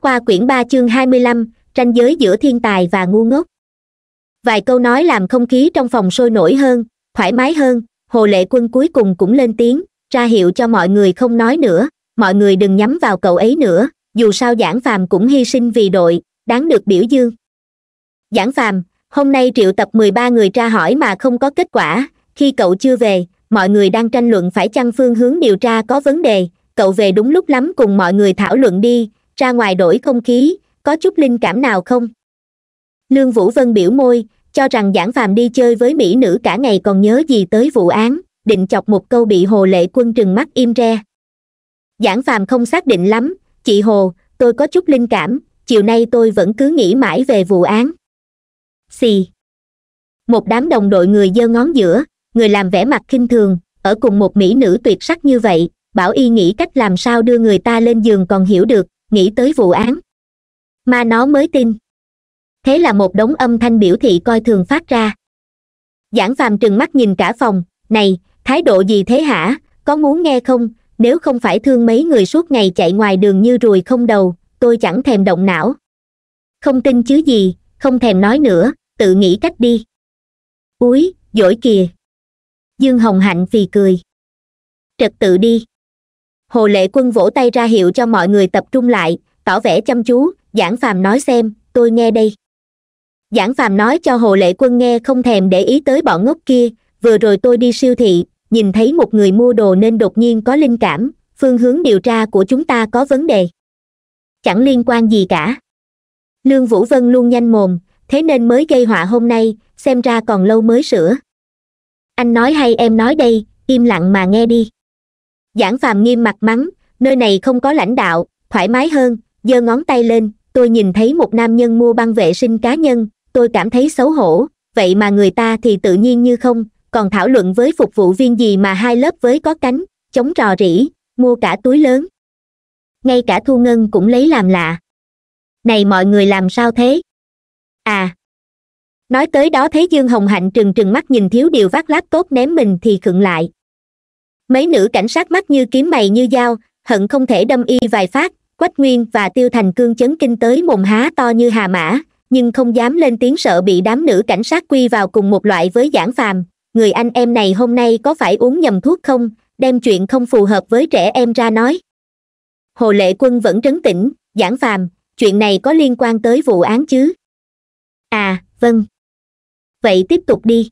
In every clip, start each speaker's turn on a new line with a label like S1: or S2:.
S1: qua quyển ba chương hai mươi lăm tranh giới giữa thiên tài và ngu ngốc vài câu nói làm không khí trong phòng sôi nổi hơn thoải mái hơn hồ lệ quân cuối cùng cũng lên tiếng ra hiệu cho mọi người không nói nữa mọi người đừng nhắm vào cậu ấy nữa dù sao giảng phàm cũng hy sinh vì đội đáng được biểu dương giảng phàm hôm nay triệu tập mười ba người tra hỏi mà không có kết quả khi cậu chưa về mọi người đang tranh luận phải chăng phương hướng điều tra có vấn đề cậu về đúng lúc lắm cùng mọi người thảo luận đi ra ngoài đổi không khí có chút linh cảm nào không lương vũ vân biểu môi cho rằng giảng phàm đi chơi với mỹ nữ cả ngày còn nhớ gì tới vụ án định chọc một câu bị hồ lệ quân trừng mắt im re giảng phàm không xác định lắm chị hồ tôi có chút linh cảm chiều nay tôi vẫn cứ nghĩ mãi về vụ án xì một đám đồng đội người giơ ngón giữa người làm vẻ mặt khinh thường ở cùng một mỹ nữ tuyệt sắc như vậy bảo y nghĩ cách làm sao đưa người ta lên giường còn hiểu được nghĩ tới vụ án mà nó mới tin thế là một đống âm thanh biểu thị coi thường phát ra giảng phàm trừng mắt nhìn cả phòng này thái độ gì thế hả có muốn nghe không nếu không phải thương mấy người suốt ngày chạy ngoài đường như ruồi không đầu tôi chẳng thèm động não không tin chứ gì không thèm nói nữa tự nghĩ cách đi úi giỏi kìa dương hồng hạnh phì cười trật tự đi hồ lệ quân vỗ tay ra hiệu cho mọi người tập trung lại tỏ vẻ chăm chú giảng phàm nói xem tôi nghe đây giảng phàm nói cho hồ lệ quân nghe không thèm để ý tới bọn ngốc kia vừa rồi tôi đi siêu thị nhìn thấy một người mua đồ nên đột nhiên có linh cảm phương hướng điều tra của chúng ta có vấn đề chẳng liên quan gì cả lương vũ vân luôn nhanh mồm thế nên mới gây họa hôm nay xem ra còn lâu mới sửa anh nói hay em nói đây im lặng mà nghe đi giảng phàm nghiêm mặt mắng nơi này không có lãnh đạo thoải mái hơn giơ ngón tay lên tôi nhìn thấy một nam nhân mua băng vệ sinh cá nhân tôi cảm thấy xấu hổ vậy mà người ta thì tự nhiên như không còn thảo luận với phục vụ viên gì mà hai lớp với có cánh chống rò rỉ mua cả túi lớn ngay cả thu ngân cũng lấy làm lạ này mọi người làm sao thế à nói tới đó thấy dương hồng hạnh trừng trừng mắt nhìn thiếu điều vác lát laptop ném mình thì khựng lại mấy nữ cảnh sát mắt như kiếm mày như dao hận không thể đâm y vài phát quách nguyên và tiêu thành cương chấn kinh tới mồm há to như hà mã nhưng không dám lên tiếng sợ bị đám nữ cảnh sát quy vào cùng một loại với giảng phàm người anh em này hôm nay có phải uống nhầm thuốc không đem chuyện không phù hợp với trẻ em ra nói hồ lệ quân vẫn trấn tĩnh giảng phàm chuyện này có liên quan tới vụ án chứ à vâng vậy tiếp tục đi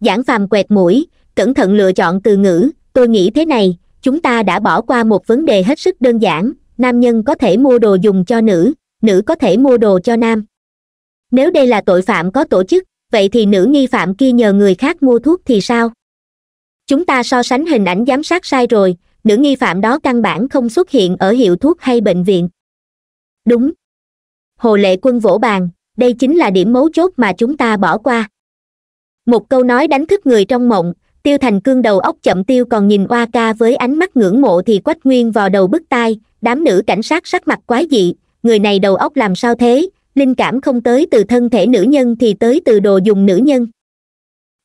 S1: giảng phàm quẹt mũi cẩn thận lựa chọn từ ngữ tôi nghĩ thế này chúng ta đã bỏ qua một vấn đề hết sức đơn giản nam nhân có thể mua đồ dùng cho nữ nữ có thể mua đồ cho nam nếu đây là tội phạm có tổ chức vậy thì nữ nghi phạm kia nhờ người khác mua thuốc thì sao chúng ta so sánh hình ảnh giám sát sai rồi nữ nghi phạm đó căn bản không xuất hiện ở hiệu thuốc hay bệnh viện đúng hồ lệ quân vỗ bàn đây chính là điểm mấu chốt mà chúng ta bỏ qua một câu nói đánh thức người trong mộng tiêu thành cương đầu óc chậm tiêu còn nhìn oa ca với ánh mắt ngưỡng mộ thì quách nguyên vò đầu bức tai đám nữ cảnh sát sắc mặt quái dị người này đầu óc làm sao thế linh cảm không tới từ thân thể nữ nhân thì tới từ đồ dùng nữ nhân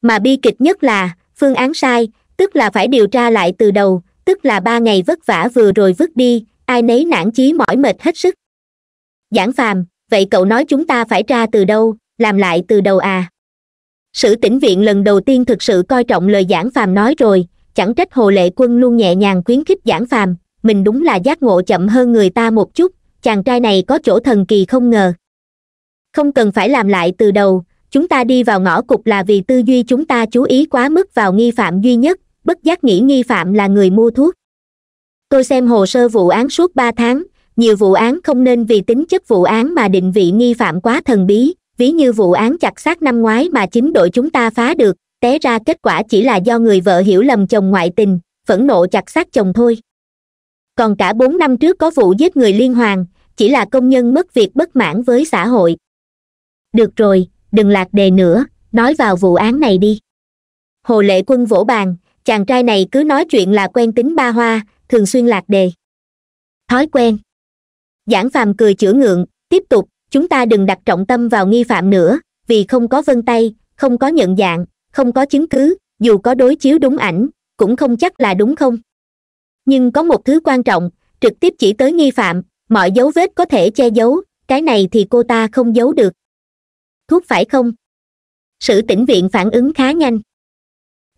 S1: mà bi kịch nhất là phương án sai tức là phải điều tra lại từ đầu tức là ba ngày vất vả vừa rồi vứt đi ai nấy nản chí mỏi mệt hết sức giảng phàm vậy cậu nói chúng ta phải tra từ đâu làm lại từ đầu à sử tỉnh viện lần đầu tiên thực sự coi trọng lời giảng phàm nói rồi chẳng trách hồ lệ quân luôn nhẹ nhàng khuyến khích giảng phàm mình đúng là giác ngộ chậm hơn người ta một chút chàng trai này có chỗ thần kỳ không ngờ không cần phải làm lại từ đầu chúng ta đi vào ngõ cục là vì tư duy chúng ta chú ý quá mức vào nghi phạm duy nhất bất giác nghĩ nghi phạm là người mua thuốc tôi xem hồ sơ vụ án suốt ba tháng nhiều vụ án không nên vì tính chất vụ án mà định vị nghi phạm quá thần bí ví như vụ án chặt xác năm ngoái mà chính đội chúng ta phá được té ra kết quả chỉ là do người vợ hiểu lầm chồng ngoại tình phẫn nộ chặt xác chồng thôi còn cả bốn năm trước có vụ giết người liên hoàn chỉ là công nhân mất việc bất mãn với xã hội được rồi đừng lạc đề nữa nói vào vụ án này đi hồ lệ quân vỗ bàn chàng trai này cứ nói chuyện là quen tính ba hoa thường xuyên lạc đề thói quen giảng phàm cười chữa ngượng tiếp tục chúng ta đừng đặt trọng tâm vào nghi phạm nữa vì không có vân tay không có nhận dạng không có chứng cứ dù có đối chiếu đúng ảnh cũng không chắc là đúng không nhưng có một thứ quan trọng trực tiếp chỉ tới nghi phạm mọi dấu vết có thể che giấu cái này thì cô ta không giấu được thuốc phải không sự tỉnh viện phản ứng khá nhanh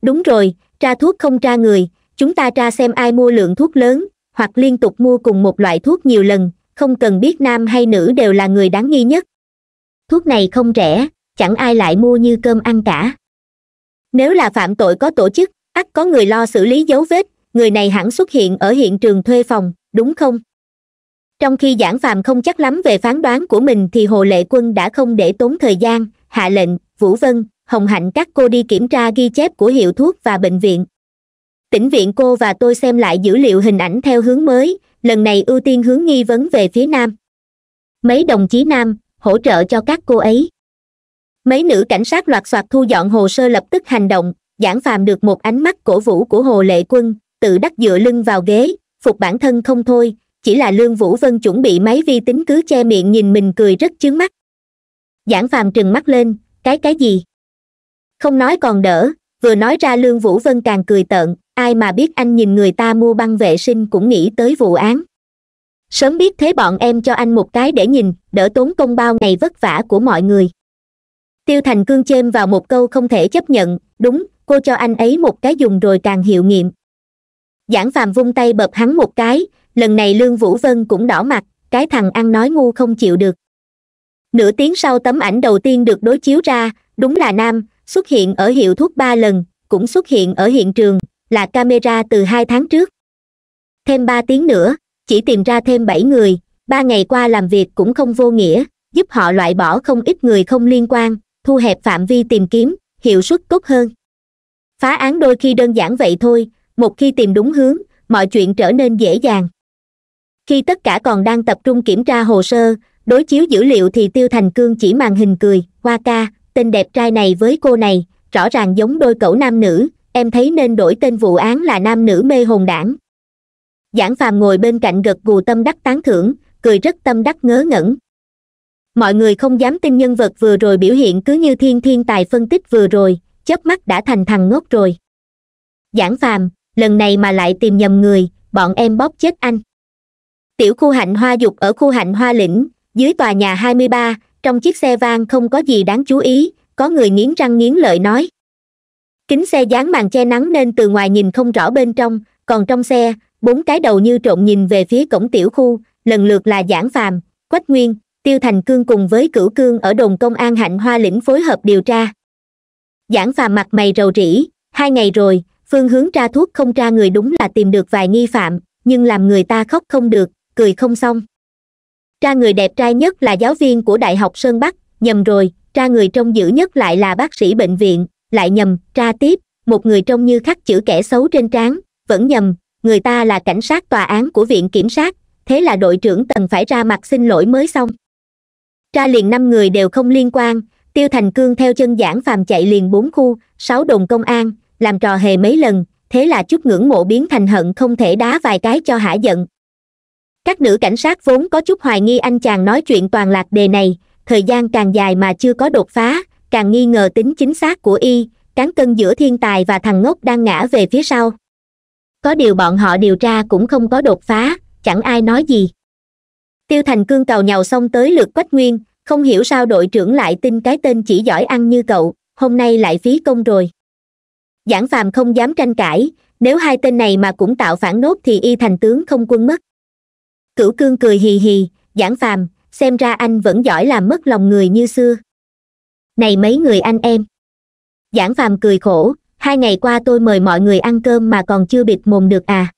S1: đúng rồi tra thuốc không tra người chúng ta tra xem ai mua lượng thuốc lớn hoặc liên tục mua cùng một loại thuốc nhiều lần không cần biết nam hay nữ đều là người đáng nghi nhất thuốc này không rẻ chẳng ai lại mua như cơm ăn cả nếu là phạm tội có tổ chức ắt có người lo xử lý dấu vết người này hẳn xuất hiện ở hiện trường thuê phòng đúng không trong khi giảng phàm không chắc lắm về phán đoán của mình thì hồ lệ quân đã không để tốn thời gian hạ lệnh vũ vân hồng hạnh các cô đi kiểm tra ghi chép của hiệu thuốc và bệnh viện tỉnh viện cô và tôi xem lại dữ liệu hình ảnh theo hướng mới lần này ưu tiên hướng nghi vấn về phía nam mấy đồng chí nam hỗ trợ cho các cô ấy mấy nữ cảnh sát loạt soạt thu dọn hồ sơ lập tức hành động giảng phàm được một ánh mắt cổ vũ của hồ lệ quân tự đắc dựa lưng vào ghế phục bản thân không thôi chỉ là lương vũ vân chuẩn bị máy vi tính cứ che miệng nhìn mình cười rất chướng mắt giảng phàm trừng mắt lên cái cái gì không nói còn đỡ vừa nói ra lương vũ vân càng cười tợn ai mà biết anh nhìn người ta mua băng vệ sinh cũng nghĩ tới vụ án sớm biết thế bọn em cho anh một cái để nhìn đỡ tốn công bao ngày vất vả của mọi người tiêu thành cương chêm vào một câu không thể chấp nhận đúng cô cho anh ấy một cái dùng rồi càng hiệu nghiệm giảng phàm vung tay bập hắn một cái lần này lương vũ vân cũng đỏ mặt cái thằng ăn nói ngu không chịu được nửa tiếng sau tấm ảnh đầu tiên được đối chiếu ra đúng là nam xuất hiện ở hiệu thuốc ba lần cũng xuất hiện ở hiện trường là camera từ hai tháng trước thêm ba tiếng nữa chỉ tìm ra thêm bảy người ba ngày qua làm việc cũng không vô nghĩa giúp họ loại bỏ không ít người không liên quan thu hẹp phạm vi tìm kiếm hiệu suất tốt hơn phá án đôi khi đơn giản vậy thôi một khi tìm đúng hướng mọi chuyện trở nên dễ dàng khi tất cả còn đang tập trung kiểm tra hồ sơ đối chiếu dữ liệu thì tiêu thành cương chỉ màn hình cười hoa ca tên đẹp trai này với cô này rõ ràng giống đôi cẩu nam nữ em thấy nên đổi tên vụ án là nam nữ mê hồn đảng giảng phàm ngồi bên cạnh gật gù tâm đắc tán thưởng cười rất tâm đắc ngớ ngẩn mọi người không dám tin nhân vật vừa rồi biểu hiện cứ như thiên thiên tài phân tích vừa rồi chớp mắt đã thành thằng ngốc rồi giảng phàm lần này mà lại tìm nhầm người bọn em bóp chết anh tiểu khu hạnh hoa dục ở khu hạnh hoa lĩnh dưới tòa nhà 23, trong chiếc xe van không có gì đáng chú ý có người nghiến răng nghiến lợi nói kính xe dán màn che nắng nên từ ngoài nhìn không rõ bên trong còn trong xe bốn cái đầu như trộn nhìn về phía cổng tiểu khu lần lượt là giảng phàm quách nguyên tiêu thành cương cùng với cửu cương ở đồn công an hạnh hoa lĩnh phối hợp điều tra giảng phàm mặt mày rầu rĩ hai ngày rồi phương hướng tra thuốc không tra người đúng là tìm được vài nghi phạm nhưng làm người ta khóc không được cười không xong tra người đẹp trai nhất là giáo viên của đại học sơn bắc nhầm rồi tra người trông dữ nhất lại là bác sĩ bệnh viện lại nhầm tra tiếp một người trông như khắc chữ kẻ xấu trên trán vẫn nhầm người ta là cảnh sát tòa án của viện kiểm sát thế là đội trưởng tần phải ra mặt xin lỗi mới xong tra liền năm người đều không liên quan tiêu thành cương theo chân giảng phàm chạy liền bốn khu sáu đồn công an làm trò hề mấy lần thế là chút ngưỡng mộ biến thành hận không thể đá vài cái cho hả giận các nữ cảnh sát vốn có chút hoài nghi anh chàng nói chuyện toàn lạc đề này thời gian càng dài mà chưa có đột phá càng nghi ngờ tính chính xác của y cán cân giữa thiên tài và thằng ngốc đang ngã về phía sau có điều bọn họ điều tra cũng không có đột phá chẳng ai nói gì tiêu thành cương cầu nhàu xong tới lượt quách nguyên không hiểu sao đội trưởng lại tin cái tên chỉ giỏi ăn như cậu hôm nay lại phí công rồi giảng phàm không dám tranh cãi nếu hai tên này mà cũng tạo phản nốt thì y thành tướng không quân mất cửu cương cười hì hì giảng phàm xem ra anh vẫn giỏi làm mất lòng người như xưa này mấy người anh em giảng phàm cười khổ hai ngày qua tôi mời mọi người ăn cơm mà còn chưa bịt mồm được à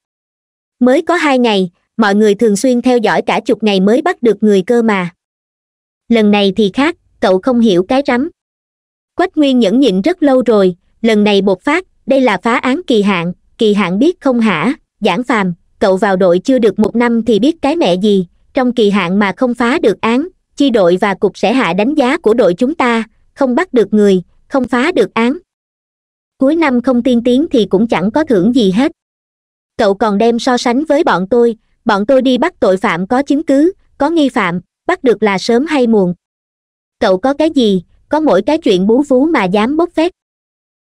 S1: mới có hai ngày mọi người thường xuyên theo dõi cả chục ngày mới bắt được người cơ mà lần này thì khác cậu không hiểu cái rắm quách nguyên nhẫn nhịn rất lâu rồi lần này bột phát đây là phá án kỳ hạn kỳ hạn biết không hả giảng phàm cậu vào đội chưa được một năm thì biết cái mẹ gì trong kỳ hạn mà không phá được án chi đội và cục sẽ hạ đánh giá của đội chúng ta không bắt được người không phá được án cuối năm không tiên tiến thì cũng chẳng có thưởng gì hết cậu còn đem so sánh với bọn tôi bọn tôi đi bắt tội phạm có chứng cứ có nghi phạm bắt được là sớm hay muộn cậu có cái gì có mỗi cái chuyện bú vú mà dám bốc phép?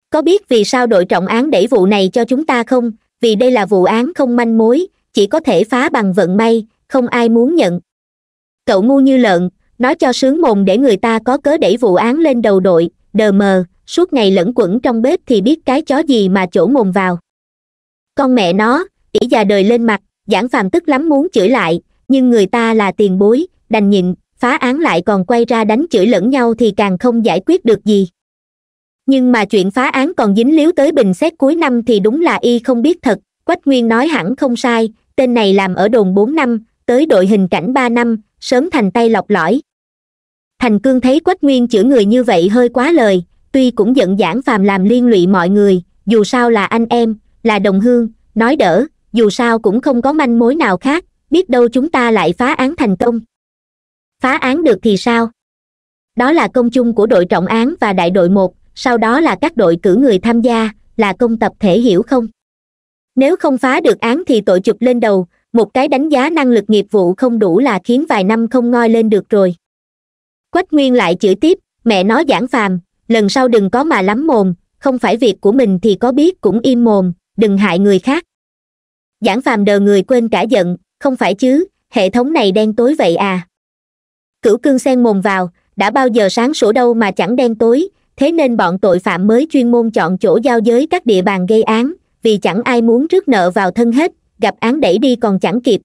S1: có biết vì sao đội trọng án đẩy vụ này cho chúng ta không vì đây là vụ án không manh mối chỉ có thể phá bằng vận may không ai muốn nhận cậu ngu như lợn nó cho sướng mồm để người ta có cớ đẩy vụ án lên đầu đội đờ mờ suốt ngày lẫn quẩn trong bếp thì biết cái chó gì mà chỗ mồm vào con mẹ nó ỷ già đời lên mặt giảng phàm tức lắm muốn chửi lại nhưng người ta là tiền bối đành nhịn phá án lại còn quay ra đánh chửi lẫn nhau thì càng không giải quyết được gì nhưng mà chuyện phá án còn dính líu tới bình xét cuối năm thì đúng là y không biết thật quách nguyên nói hẳn không sai tên này làm ở đồn bốn năm tới đội hình cảnh ba năm sớm thành tay lọc lõi thành cương thấy quách nguyên chửi người như vậy hơi quá lời tuy cũng giận giảng phàm làm liên lụy mọi người dù sao là anh em là đồng hương nói đỡ dù sao cũng không có manh mối nào khác biết đâu chúng ta lại phá án thành công phá án được thì sao đó là công chung của đội trọng án và đại đội một sau đó là các đội cử người tham gia là công tập thể hiểu không nếu không phá được án thì tội chụp lên đầu một cái đánh giá năng lực nghiệp vụ không đủ là khiến vài năm không ngoi lên được rồi quách nguyên lại chửi tiếp mẹ nói giảng phàm lần sau đừng có mà lắm mồm không phải việc của mình thì có biết cũng im mồm đừng hại người khác giảng phàm đờ người quên cả giận không phải chứ hệ thống này đen tối vậy à cửu cương xen mồm vào đã bao giờ sáng sổ đâu mà chẳng đen tối thế nên bọn tội phạm mới chuyên môn chọn chỗ giao giới các địa bàn gây án vì chẳng ai muốn trước nợ vào thân hết gặp án đẩy đi còn chẳng kịp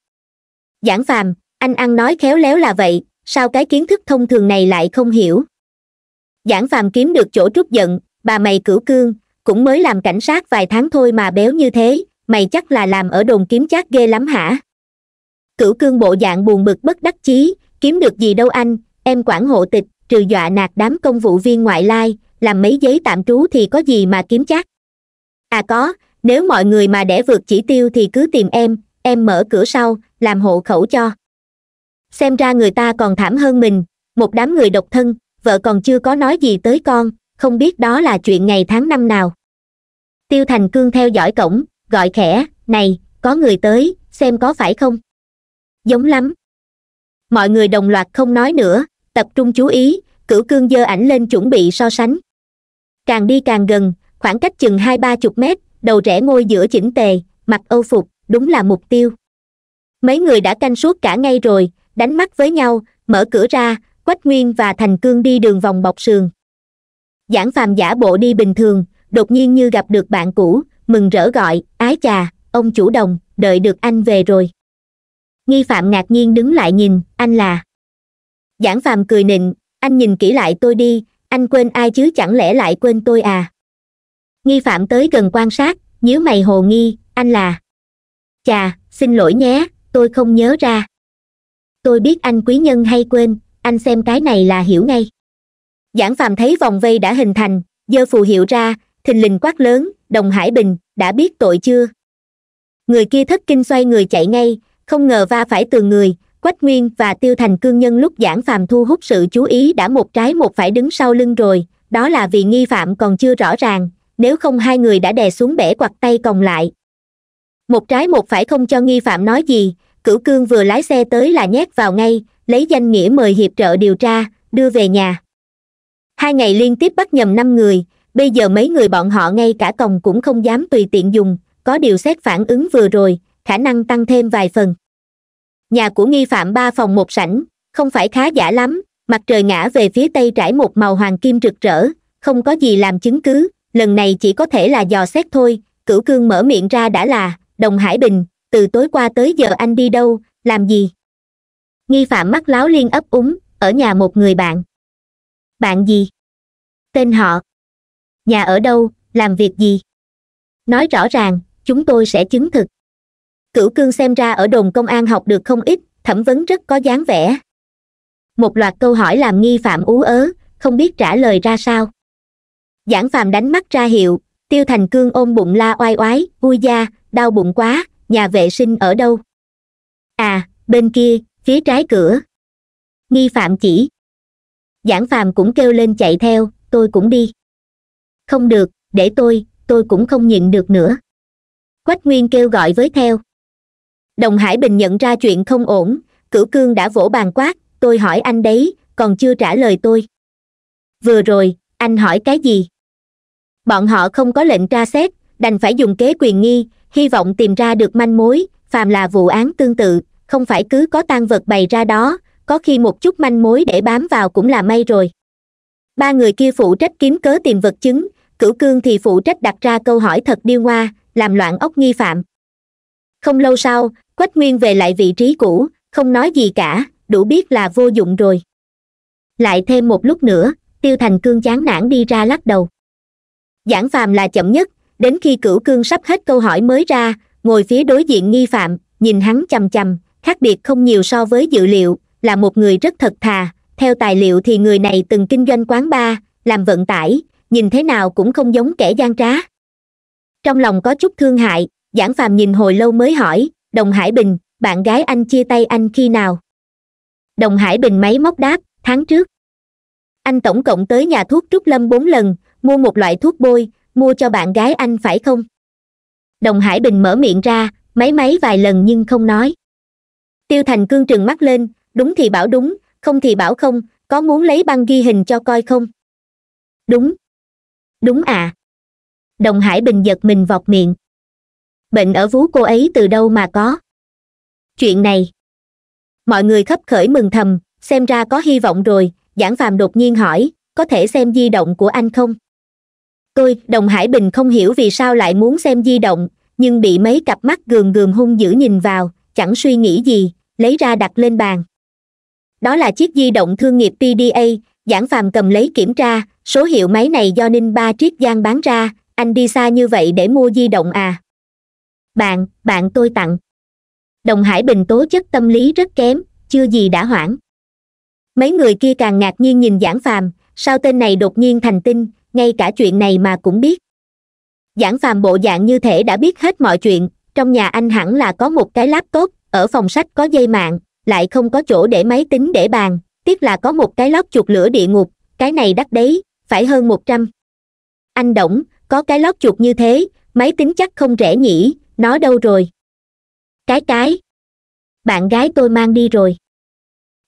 S1: giảng phàm anh ăn nói khéo léo là vậy sao cái kiến thức thông thường này lại không hiểu giảng phàm kiếm được chỗ trút giận bà mày cửu cương cũng mới làm cảnh sát vài tháng thôi mà béo như thế mày chắc là làm ở đồn kiếm chát ghê lắm hả cửu cương bộ dạng buồn bực bất đắc chí kiếm được gì đâu anh em quản hộ tịch trừ dọa nạt đám công vụ viên ngoại lai làm mấy giấy tạm trú thì có gì mà kiếm chát à có nếu mọi người mà để vượt chỉ tiêu thì cứ tìm em em mở cửa sau làm hộ khẩu cho xem ra người ta còn thảm hơn mình một đám người độc thân vợ còn chưa có nói gì tới con không biết đó là chuyện ngày tháng năm nào tiêu thành cương theo dõi cổng gọi khẽ này có người tới xem có phải không giống lắm mọi người đồng loạt không nói nữa tập trung chú ý cửu cương dơ ảnh lên chuẩn bị so sánh càng đi càng gần khoảng cách chừng hai ba chục mét đầu rẽ ngôi giữa chỉnh tề mặt âu phục đúng là mục tiêu mấy người đã canh suốt cả ngay rồi đánh mắt với nhau mở cửa ra quách nguyên và thành cương đi đường vòng bọc sườn giảng phàm giả bộ đi bình thường đột nhiên như gặp được bạn cũ mừng rỡ gọi ái chà ông chủ đồng đợi được anh về rồi nghi phạm ngạc nhiên đứng lại nhìn anh là giảng phàm cười nịnh anh nhìn kỹ lại tôi đi anh quên ai chứ chẳng lẽ lại quên tôi à nghi phạm tới gần quan sát nhíu mày hồ nghi anh là chà xin lỗi nhé tôi không nhớ ra tôi biết anh quý nhân hay quên anh xem cái này là hiểu ngay giảng phàm thấy vòng vây đã hình thành dơ phù hiệu ra thình lình quát lớn đồng hải bình đã biết tội chưa người kia thất kinh xoay người chạy ngay không ngờ va phải từ người quách nguyên và tiêu thành cương nhân lúc giảng phàm thu hút sự chú ý đã một trái một phải đứng sau lưng rồi đó là vì nghi phạm còn chưa rõ ràng nếu không hai người đã đè xuống bẻ quặt tay còng lại một trái một phải không cho nghi phạm nói gì cửu cương vừa lái xe tới là nhét vào ngay lấy danh nghĩa mời hiệp trợ điều tra đưa về nhà hai ngày liên tiếp bắt nhầm năm người bây giờ mấy người bọn họ ngay cả còng cũng không dám tùy tiện dùng có điều xét phản ứng vừa rồi khả năng tăng thêm vài phần nhà của nghi phạm ba phòng một sảnh không phải khá giả lắm mặt trời ngã về phía tây trải một màu hoàng kim rực rỡ không có gì làm chứng cứ lần này chỉ có thể là dò xét thôi cửu cương mở miệng ra đã là đồng hải bình từ tối qua tới giờ anh đi đâu làm gì nghi phạm mắt láo liên ấp úng ở nhà một người bạn bạn gì tên họ nhà ở đâu làm việc gì nói rõ ràng chúng tôi sẽ chứng thực cửu cương xem ra ở đồn công an học được không ít thẩm vấn rất có dáng vẻ một loạt câu hỏi làm nghi phạm ú ớ không biết trả lời ra sao giảng phàm đánh mắt ra hiệu tiêu thành cương ôm bụng la oai oái vui da đau bụng quá nhà vệ sinh ở đâu à bên kia phía trái cửa nghi phạm chỉ giảng phàm cũng kêu lên chạy theo tôi cũng đi không được để tôi tôi cũng không nhịn được nữa quách nguyên kêu gọi với theo đồng hải bình nhận ra chuyện không ổn cửu cương đã vỗ bàn quát tôi hỏi anh đấy còn chưa trả lời tôi vừa rồi anh hỏi cái gì bọn họ không có lệnh tra xét đành phải dùng kế quyền nghi hy vọng tìm ra được manh mối phàm là vụ án tương tự không phải cứ có tang vật bày ra đó có khi một chút manh mối để bám vào cũng là may rồi ba người kia phụ trách kiếm cớ tìm vật chứng cửu cương thì phụ trách đặt ra câu hỏi thật điêu ngoa làm loạn ốc nghi phạm không lâu sau quách nguyên về lại vị trí cũ không nói gì cả đủ biết là vô dụng rồi lại thêm một lúc nữa tiêu thành cương chán nản đi ra lắc đầu giảng phàm là chậm nhất đến khi cửu cương sắp hết câu hỏi mới ra ngồi phía đối diện nghi phạm nhìn hắn chằm chằm khác biệt không nhiều so với dự liệu là một người rất thật thà theo tài liệu thì người này từng kinh doanh quán bar làm vận tải nhìn thế nào cũng không giống kẻ gian trá trong lòng có chút thương hại giảng phàm nhìn hồi lâu mới hỏi đồng hải bình bạn gái anh chia tay anh khi nào đồng hải bình máy móc đáp tháng trước anh tổng cộng tới nhà thuốc trúc lâm bốn lần mua một loại thuốc bôi mua cho bạn gái anh phải không đồng hải bình mở miệng ra máy máy vài lần nhưng không nói tiêu thành cương trừng mắt lên đúng thì bảo đúng không thì bảo không có muốn lấy băng ghi hình cho coi không đúng đúng à đồng hải bình giật mình vọt miệng bệnh ở vú cô ấy từ đâu mà có chuyện này mọi người khắp khởi mừng thầm xem ra có hy vọng rồi giảng phàm đột nhiên hỏi có thể xem di động của anh không tôi đồng hải bình không hiểu vì sao lại muốn xem di động nhưng bị mấy cặp mắt gườm gườm hung dữ nhìn vào chẳng suy nghĩ gì lấy ra đặt lên bàn đó là chiếc di động thương nghiệp pda giảng phàm cầm lấy kiểm tra số hiệu máy này do ninh ba triết giang bán ra anh đi xa như vậy để mua di động à bạn bạn tôi tặng đồng hải bình tố chất tâm lý rất kém chưa gì đã hoảng mấy người kia càng ngạc nhiên nhìn giảng phàm sao tên này đột nhiên thành tinh ngay cả chuyện này mà cũng biết giảng phàm bộ dạng như thể đã biết hết mọi chuyện trong nhà anh hẳn là có một cái laptop ở phòng sách có dây mạng lại không có chỗ để máy tính để bàn tiếc là có một cái lót chuột lửa địa ngục cái này đắt đấy phải hơn một trăm anh đổng có cái lót chuột như thế máy tính chắc không rẻ nhỉ nó đâu rồi cái cái bạn gái tôi mang đi rồi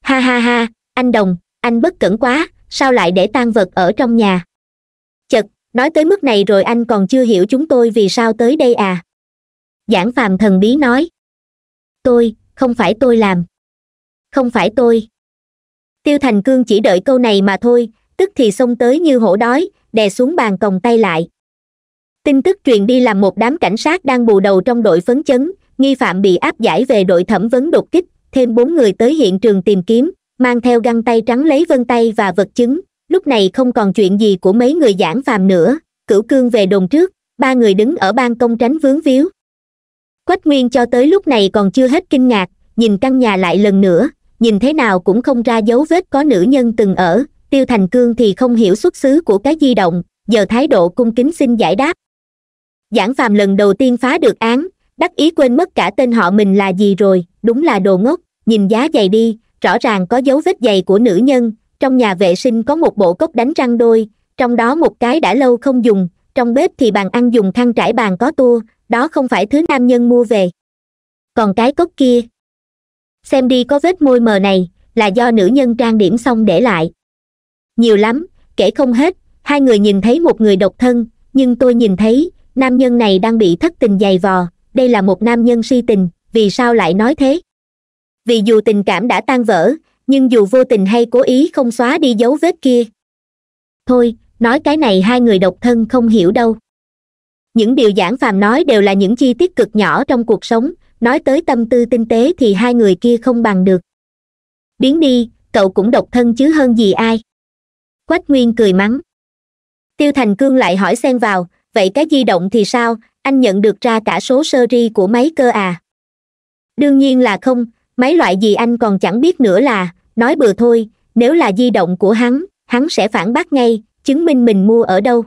S1: ha ha ha anh đồng anh bất cẩn quá sao lại để tan vật ở trong nhà chật nói tới mức này rồi anh còn chưa hiểu chúng tôi vì sao tới đây à giảng phàm thần bí nói tôi không phải tôi làm không phải tôi tiêu thành cương chỉ đợi câu này mà thôi tức thì xông tới như hổ đói đè xuống bàn còng tay lại tin tức truyền đi làm một đám cảnh sát đang bù đầu trong đội phấn chấn nghi phạm bị áp giải về đội thẩm vấn đột kích thêm bốn người tới hiện trường tìm kiếm mang theo găng tay trắng lấy vân tay và vật chứng lúc này không còn chuyện gì của mấy người giảng phàm nữa cửu cương về đồn trước ba người đứng ở ban công tránh vướng víu quách nguyên cho tới lúc này còn chưa hết kinh ngạc nhìn căn nhà lại lần nữa nhìn thế nào cũng không ra dấu vết có nữ nhân từng ở tiêu thành cương thì không hiểu xuất xứ của cái di động giờ thái độ cung kính xin giải đáp giảng phàm lần đầu tiên phá được án đắc ý quên mất cả tên họ mình là gì rồi đúng là đồ ngốc nhìn giá dày đi rõ ràng có dấu vết dày của nữ nhân trong nhà vệ sinh có một bộ cốc đánh răng đôi trong đó một cái đã lâu không dùng trong bếp thì bàn ăn dùng khăn trải bàn có tua đó không phải thứ nam nhân mua về còn cái cốc kia xem đi có vết môi mờ này là do nữ nhân trang điểm xong để lại nhiều lắm kể không hết hai người nhìn thấy một người độc thân nhưng tôi nhìn thấy nam nhân này đang bị thất tình dày vò đây là một nam nhân si tình vì sao lại nói thế vì dù tình cảm đã tan vỡ nhưng dù vô tình hay cố ý không xóa đi dấu vết kia thôi nói cái này hai người độc thân không hiểu đâu những điều giảng phàm nói đều là những chi tiết cực nhỏ trong cuộc sống nói tới tâm tư tinh tế thì hai người kia không bằng được biến đi cậu cũng độc thân chứ hơn gì ai quách nguyên cười mắng tiêu thành cương lại hỏi xen vào vậy cái di động thì sao anh nhận được ra cả số sơ ri của máy cơ à đương nhiên là không mấy loại gì anh còn chẳng biết nữa là nói bừa thôi nếu là di động của hắn hắn sẽ phản bác ngay chứng minh mình mua ở đâu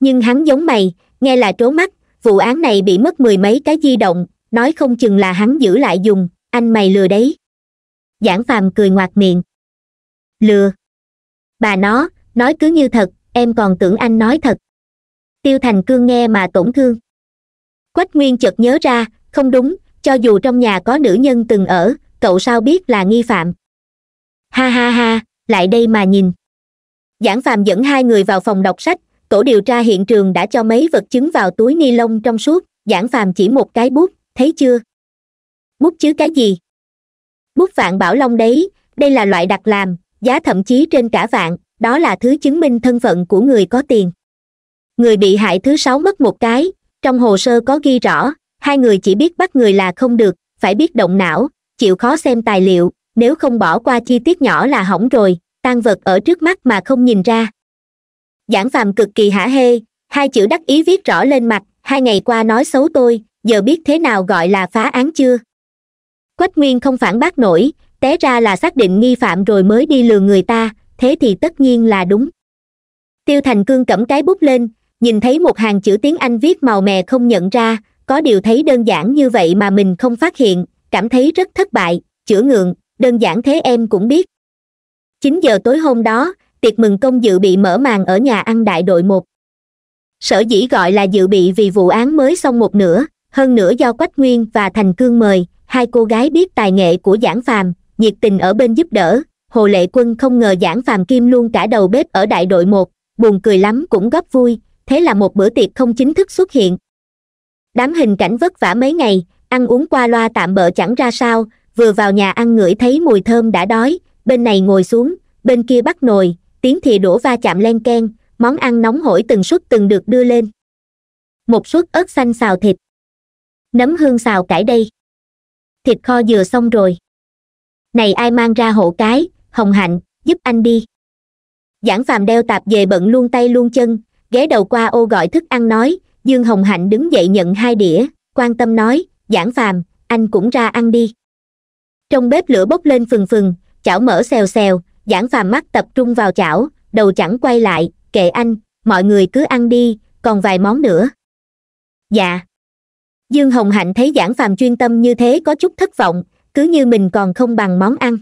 S1: nhưng hắn giống mày nghe là trố mắt vụ án này bị mất mười mấy cái di động nói không chừng là hắn giữ lại dùng anh mày lừa đấy giảng phàm cười ngoạc miệng lừa bà nó nói cứ như thật em còn tưởng anh nói thật tiêu thành cương nghe mà tổn thương quách nguyên chợt nhớ ra không đúng cho dù trong nhà có nữ nhân từng ở cậu sao biết là nghi phạm ha ha ha lại đây mà nhìn giảng phàm dẫn hai người vào phòng đọc sách tổ điều tra hiện trường đã cho mấy vật chứng vào túi ni lông trong suốt giảng phàm chỉ một cái bút thấy chưa bút chứ cái gì bút vạn bảo long đấy đây là loại đặc làm giá thậm chí trên cả vạn đó là thứ chứng minh thân phận của người có tiền người bị hại thứ sáu mất một cái trong hồ sơ có ghi rõ hai người chỉ biết bắt người là không được phải biết động não chịu khó xem tài liệu nếu không bỏ qua chi tiết nhỏ là hỏng rồi tan vật ở trước mắt mà không nhìn ra giảng phàm cực kỳ hả hê hai chữ đắc ý viết rõ lên mặt hai ngày qua nói xấu tôi giờ biết thế nào gọi là phá án chưa quách nguyên không phản bác nổi té ra là xác định nghi phạm rồi mới đi lừa người ta thế thì tất nhiên là đúng tiêu thành cương cẩm cái bút lên nhìn thấy một hàng chữ tiếng anh viết màu mè không nhận ra có điều thấy đơn giản như vậy mà mình không phát hiện cảm thấy rất thất bại chữa ngượng đơn giản thế em cũng biết chín giờ tối hôm đó tiệc mừng công dự bị mở màn ở nhà ăn đại đội một sở dĩ gọi là dự bị vì vụ án mới xong một nửa hơn nữa do quách nguyên và thành cương mời hai cô gái biết tài nghệ của giảng phàm nhiệt tình ở bên giúp đỡ hồ lệ quân không ngờ giảng phàm kim luôn cả đầu bếp ở đại đội một buồn cười lắm cũng góp vui thế là một bữa tiệc không chính thức xuất hiện đám hình cảnh vất vả mấy ngày ăn uống qua loa tạm bỡ chẳng ra sao vừa vào nhà ăn ngửi thấy mùi thơm đã đói bên này ngồi xuống bên kia bắt nồi tiếng thì đổ va chạm len keng món ăn nóng hổi từng suất từng được đưa lên một suất ớt xanh xào thịt nấm hương xào cải đây thịt kho dừa xong rồi này ai mang ra hộ cái hồng hạnh giúp anh đi giảng phàm đeo tạp về bận luôn tay luôn chân ghé đầu qua ô gọi thức ăn nói dương hồng hạnh đứng dậy nhận hai đĩa quan tâm nói giảng phàm anh cũng ra ăn đi trong bếp lửa bốc lên phừng phừng chảo mỡ xèo xèo giảng phàm mắt tập trung vào chảo đầu chẳng quay lại kệ anh mọi người cứ ăn đi còn vài món nữa dạ dương hồng hạnh thấy giảng phàm chuyên tâm như thế có chút thất vọng cứ như mình còn không bằng món ăn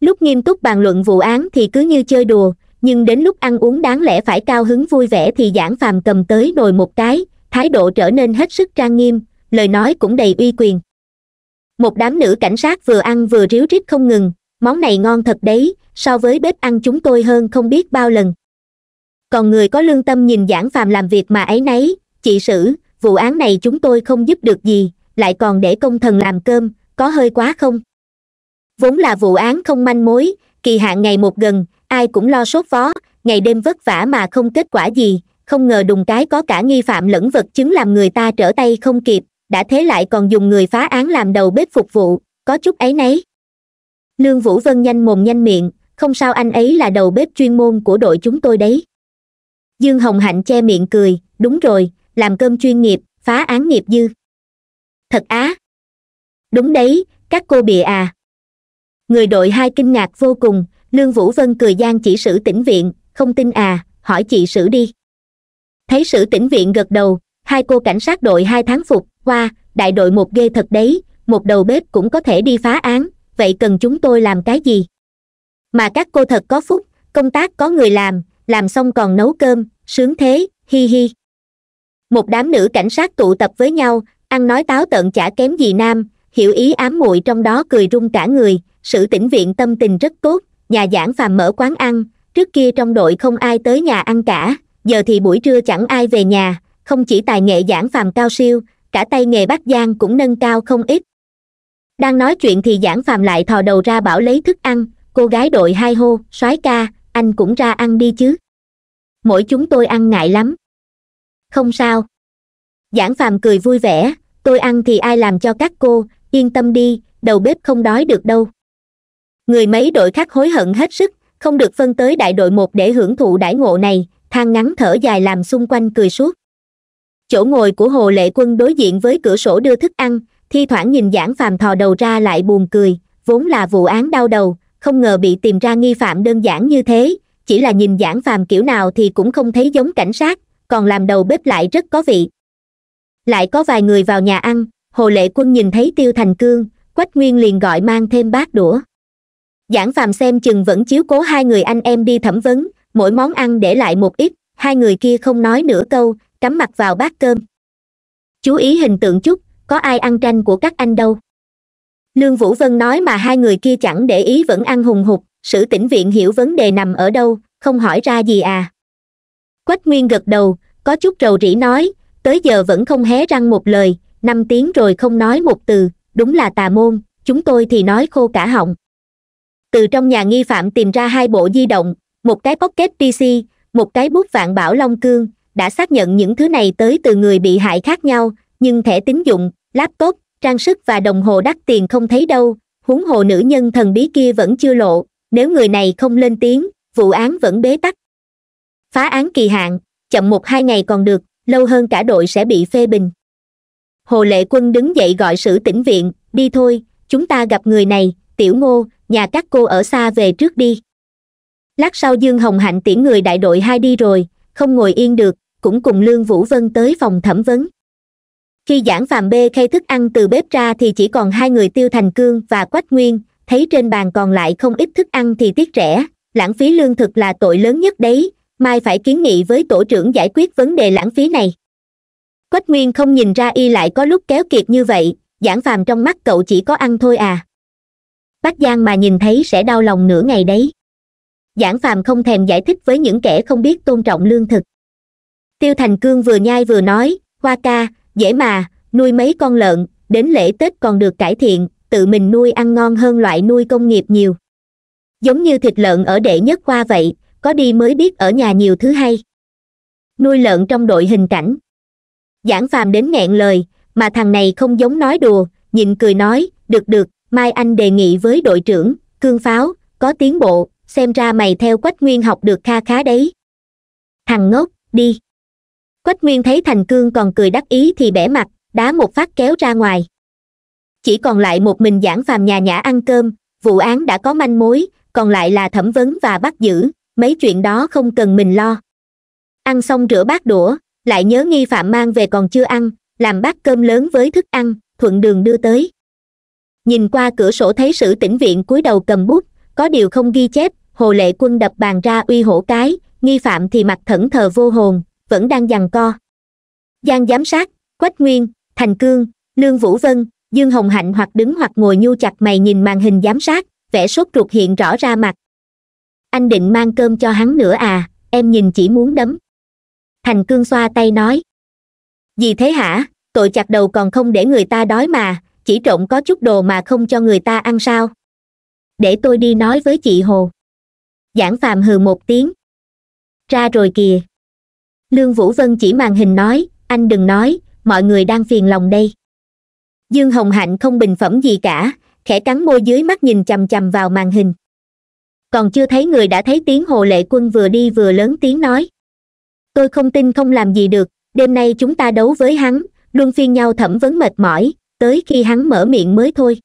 S1: lúc nghiêm túc bàn luận vụ án thì cứ như chơi đùa nhưng đến lúc ăn uống đáng lẽ phải cao hứng vui vẻ thì giảng phàm cầm tới nồi một cái thái độ trở nên hết sức trang nghiêm lời nói cũng đầy uy quyền một đám nữ cảnh sát vừa ăn vừa ríu rít không ngừng món này ngon thật đấy so với bếp ăn chúng tôi hơn không biết bao lần còn người có lương tâm nhìn giảng phàm làm việc mà ấy nấy chị sử vụ án này chúng tôi không giúp được gì lại còn để công thần làm cơm có hơi quá không vốn là vụ án không manh mối kỳ hạn ngày một gần ai cũng lo sốt vó ngày đêm vất vả mà không kết quả gì không ngờ đùng cái có cả nghi phạm lẫn vật chứng làm người ta trở tay không kịp đã thế lại còn dùng người phá án làm đầu bếp phục vụ có chút ấy nấy lương vũ vân nhanh mồm nhanh miệng không sao anh ấy là đầu bếp chuyên môn của đội chúng tôi đấy dương hồng hạnh che miệng cười đúng rồi làm cơm chuyên nghiệp phá án nghiệp dư thật á đúng đấy các cô bịa à người đội hai kinh ngạc vô cùng lương vũ vân cười gian chỉ sử tỉnh viện không tin à hỏi chị sử đi thấy sử tỉnh viện gật đầu hai cô cảnh sát đội hai tháng phục qua đại đội một ghê thật đấy một đầu bếp cũng có thể đi phá án vậy cần chúng tôi làm cái gì mà các cô thật có phúc công tác có người làm làm xong còn nấu cơm sướng thế hi hi một đám nữ cảnh sát tụ tập với nhau ăn nói táo tợn chả kém gì nam hiểu ý ám muội trong đó cười rung cả người Sử tỉnh viện tâm tình rất tốt nhà giảng phàm mở quán ăn trước kia trong đội không ai tới nhà ăn cả giờ thì buổi trưa chẳng ai về nhà không chỉ tài nghệ giảng phàm cao siêu cả tay nghề bắc giang cũng nâng cao không ít đang nói chuyện thì giảng phàm lại thò đầu ra bảo lấy thức ăn cô gái đội hai hô soái ca anh cũng ra ăn đi chứ mỗi chúng tôi ăn ngại lắm không sao giảng phàm cười vui vẻ tôi ăn thì ai làm cho các cô yên tâm đi đầu bếp không đói được đâu người mấy đội khác hối hận hết sức không được phân tới đại đội một để hưởng thụ đãi ngộ này thang ngắn thở dài làm xung quanh cười suốt chỗ ngồi của hồ lệ quân đối diện với cửa sổ đưa thức ăn thi thoảng nhìn giảng phàm thò đầu ra lại buồn cười vốn là vụ án đau đầu không ngờ bị tìm ra nghi phạm đơn giản như thế chỉ là nhìn giảng phàm kiểu nào thì cũng không thấy giống cảnh sát còn làm đầu bếp lại rất có vị lại có vài người vào nhà ăn hồ lệ quân nhìn thấy tiêu thành cương quách nguyên liền gọi mang thêm bát đũa giảng phàm xem chừng vẫn chiếu cố hai người anh em đi thẩm vấn mỗi món ăn để lại một ít hai người kia không nói nửa câu cắm mặt vào bát cơm chú ý hình tượng chút có ai ăn tranh của các anh đâu lương vũ vân nói mà hai người kia chẳng để ý vẫn ăn hùng hục sử tỉnh viện hiểu vấn đề nằm ở đâu không hỏi ra gì à quách nguyên gật đầu có chút rầu rĩ nói tới giờ vẫn không hé răng một lời năm tiếng rồi không nói một từ đúng là tà môn chúng tôi thì nói khô cả họng từ trong nhà nghi phạm tìm ra hai bộ di động một cái pocket pc một cái bút vạn bảo long cương đã xác nhận những thứ này tới từ người bị hại khác nhau nhưng thẻ tín dụng laptop trang sức và đồng hồ đắt tiền không thấy đâu huống hồ nữ nhân thần bí kia vẫn chưa lộ nếu người này không lên tiếng vụ án vẫn bế tắc phá án kỳ hạn chậm một hai ngày còn được lâu hơn cả đội sẽ bị phê bình hồ lệ quân đứng dậy gọi sử tỉnh viện đi thôi chúng ta gặp người này tiểu ngô nhà các cô ở xa về trước đi lát sau dương hồng hạnh tiễn người đại đội hai đi rồi không ngồi yên được cũng cùng lương vũ vân tới phòng thẩm vấn khi giảng phàm bê khay thức ăn từ bếp ra thì chỉ còn hai người tiêu thành cương và quách nguyên thấy trên bàn còn lại không ít thức ăn thì tiếc rẻ lãng phí lương thực là tội lớn nhất đấy mai phải kiến nghị với tổ trưởng giải quyết vấn đề lãng phí này quách nguyên không nhìn ra y lại có lúc kéo kiệt như vậy giảng phàm trong mắt cậu chỉ có ăn thôi à bách giang mà nhìn thấy sẽ đau lòng nửa ngày đấy giảng phàm không thèm giải thích với những kẻ không biết tôn trọng lương thực tiêu thành cương vừa nhai vừa nói hoa ca dễ mà nuôi mấy con lợn đến lễ tết còn được cải thiện tự mình nuôi ăn ngon hơn loại nuôi công nghiệp nhiều giống như thịt lợn ở đệ nhất hoa vậy có đi mới biết ở nhà nhiều thứ hay nuôi lợn trong đội hình cảnh giảng phàm đến nghẹn lời mà thằng này không giống nói đùa nhìn cười nói được được mai anh đề nghị với đội trưởng cương pháo có tiến bộ xem ra mày theo quách nguyên học được kha khá đấy thằng ngốc đi quách nguyên thấy thành cương còn cười đắc ý thì bẻ mặt đá một phát kéo ra ngoài chỉ còn lại một mình giảng phàm nhà nhã ăn cơm vụ án đã có manh mối còn lại là thẩm vấn và bắt giữ mấy chuyện đó không cần mình lo ăn xong rửa bát đũa lại nhớ nghi phạm mang về còn chưa ăn làm bát cơm lớn với thức ăn thuận đường đưa tới nhìn qua cửa sổ thấy sử tỉnh viện cúi đầu cầm bút có điều không ghi chép hồ lệ quân đập bàn ra uy hổ cái nghi phạm thì mặt thẫn thờ vô hồn vẫn đang giằng co gian giám sát quách nguyên thành cương lương vũ vân dương hồng hạnh hoặc đứng hoặc ngồi nhu chặt mày nhìn màn hình giám sát vẻ sốt ruột hiện rõ ra mặt anh định mang cơm cho hắn nữa à em nhìn chỉ muốn đấm thành cương xoa tay nói gì thế hả tội chặt đầu còn không để người ta đói mà chỉ trộn có chút đồ mà không cho người ta ăn sao để tôi đi nói với chị hồ giảng phàm hừ một tiếng ra rồi kìa lương vũ vân chỉ màn hình nói anh đừng nói mọi người đang phiền lòng đây dương hồng hạnh không bình phẩm gì cả khẽ cắn môi dưới mắt nhìn chằm chằm vào màn hình còn chưa thấy người đã thấy tiếng hồ lệ quân vừa đi vừa lớn tiếng nói tôi không tin không làm gì được đêm nay chúng ta đấu với hắn luân phiên nhau thẩm vấn mệt mỏi tới khi hắn mở miệng mới thôi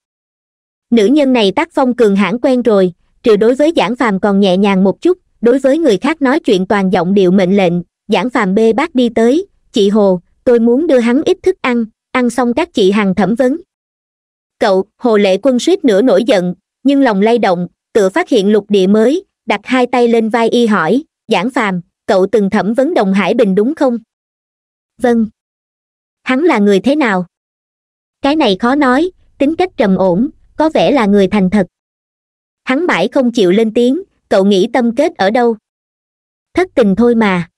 S1: nữ nhân này tác phong cường hãn quen rồi trừ đối với giảng phàm còn nhẹ nhàng một chút đối với người khác nói chuyện toàn giọng điệu mệnh lệnh giảng phàm bê bác đi tới chị hồ tôi muốn đưa hắn ít thức ăn ăn xong các chị hàng thẩm vấn cậu hồ lệ quân suýt nửa nổi giận nhưng lòng lay động tựa phát hiện lục địa mới đặt hai tay lên vai y hỏi giảng phàm cậu từng thẩm vấn đồng hải bình đúng không vâng hắn là người thế nào cái này khó nói tính cách trầm ổn có vẻ là người thành thật hắn mãi không chịu lên tiếng cậu nghĩ tâm kết ở đâu thất tình thôi mà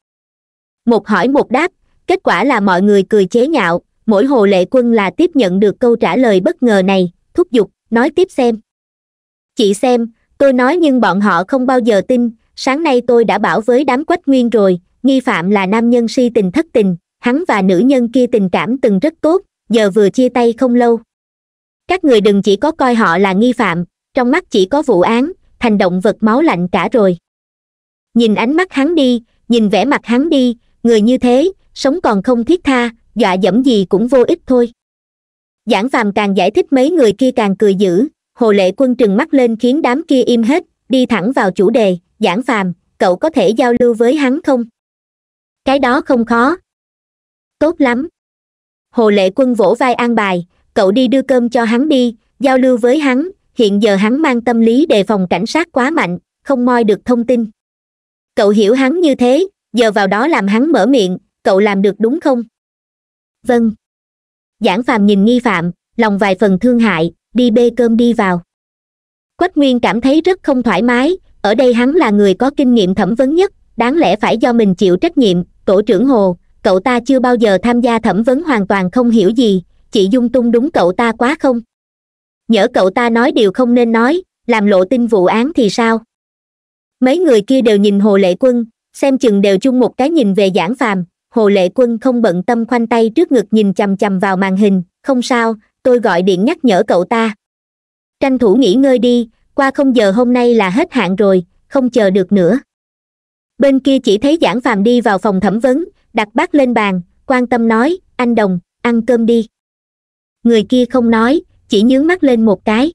S1: một hỏi một đáp kết quả là mọi người cười chế nhạo mỗi hồ lệ quân là tiếp nhận được câu trả lời bất ngờ này thúc giục nói tiếp xem chị xem tôi nói nhưng bọn họ không bao giờ tin sáng nay tôi đã bảo với đám quách nguyên rồi nghi phạm là nam nhân si tình thất tình hắn và nữ nhân kia tình cảm từng rất tốt giờ vừa chia tay không lâu các người đừng chỉ có coi họ là nghi phạm trong mắt chỉ có vụ án thành động vật máu lạnh cả rồi nhìn ánh mắt hắn đi nhìn vẻ mặt hắn đi người như thế sống còn không thiết tha dọa dẫm gì cũng vô ích thôi giảng phàm càng giải thích mấy người kia càng cười dữ hồ lệ quân trừng mắt lên khiến đám kia im hết đi thẳng vào chủ đề giảng phàm cậu có thể giao lưu với hắn không cái đó không khó tốt lắm hồ lệ quân vỗ vai an bài cậu đi đưa cơm cho hắn đi giao lưu với hắn hiện giờ hắn mang tâm lý đề phòng cảnh sát quá mạnh không moi được thông tin cậu hiểu hắn như thế giờ vào đó làm hắn mở miệng cậu làm được đúng không vâng giảng phàm nhìn nghi phạm lòng vài phần thương hại đi bê cơm đi vào quách nguyên cảm thấy rất không thoải mái ở đây hắn là người có kinh nghiệm thẩm vấn nhất đáng lẽ phải do mình chịu trách nhiệm tổ trưởng hồ cậu ta chưa bao giờ tham gia thẩm vấn hoàn toàn không hiểu gì chị dung tung đúng cậu ta quá không nhỡ cậu ta nói điều không nên nói làm lộ tin vụ án thì sao mấy người kia đều nhìn hồ lệ quân xem chừng đều chung một cái nhìn về giảng phàm hồ lệ quân không bận tâm khoanh tay trước ngực nhìn chằm chằm vào màn hình không sao tôi gọi điện nhắc nhở cậu ta tranh thủ nghỉ ngơi đi qua không giờ hôm nay là hết hạn rồi không chờ được nữa bên kia chỉ thấy giảng phàm đi vào phòng thẩm vấn đặt bát lên bàn quan tâm nói anh đồng ăn cơm đi người kia không nói chỉ nhướng mắt lên một cái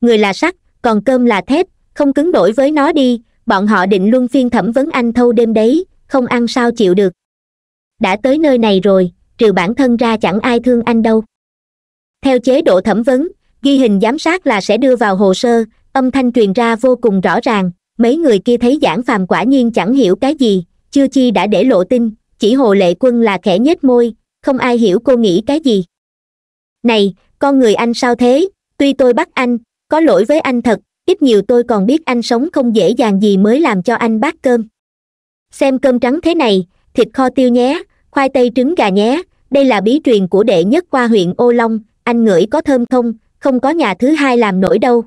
S1: người là sắt còn cơm là thép không cứng đổi với nó đi bọn họ định luân phiên thẩm vấn anh thâu đêm đấy không ăn sao chịu được đã tới nơi này rồi trừ bản thân ra chẳng ai thương anh đâu theo chế độ thẩm vấn ghi hình giám sát là sẽ đưa vào hồ sơ âm thanh truyền ra vô cùng rõ ràng mấy người kia thấy giảng phàm quả nhiên chẳng hiểu cái gì chưa chi đã để lộ tin chỉ hồ lệ quân là khẽ nhếch môi không ai hiểu cô nghĩ cái gì này con người anh sao thế tuy tôi bắt anh có lỗi với anh thật ít nhiều tôi còn biết anh sống không dễ dàng gì mới làm cho anh bát cơm xem cơm trắng thế này thịt kho tiêu nhé khoai tây trứng gà nhé đây là bí truyền của đệ nhất qua huyện ô long anh ngửi có thơm không không có nhà thứ hai làm nổi đâu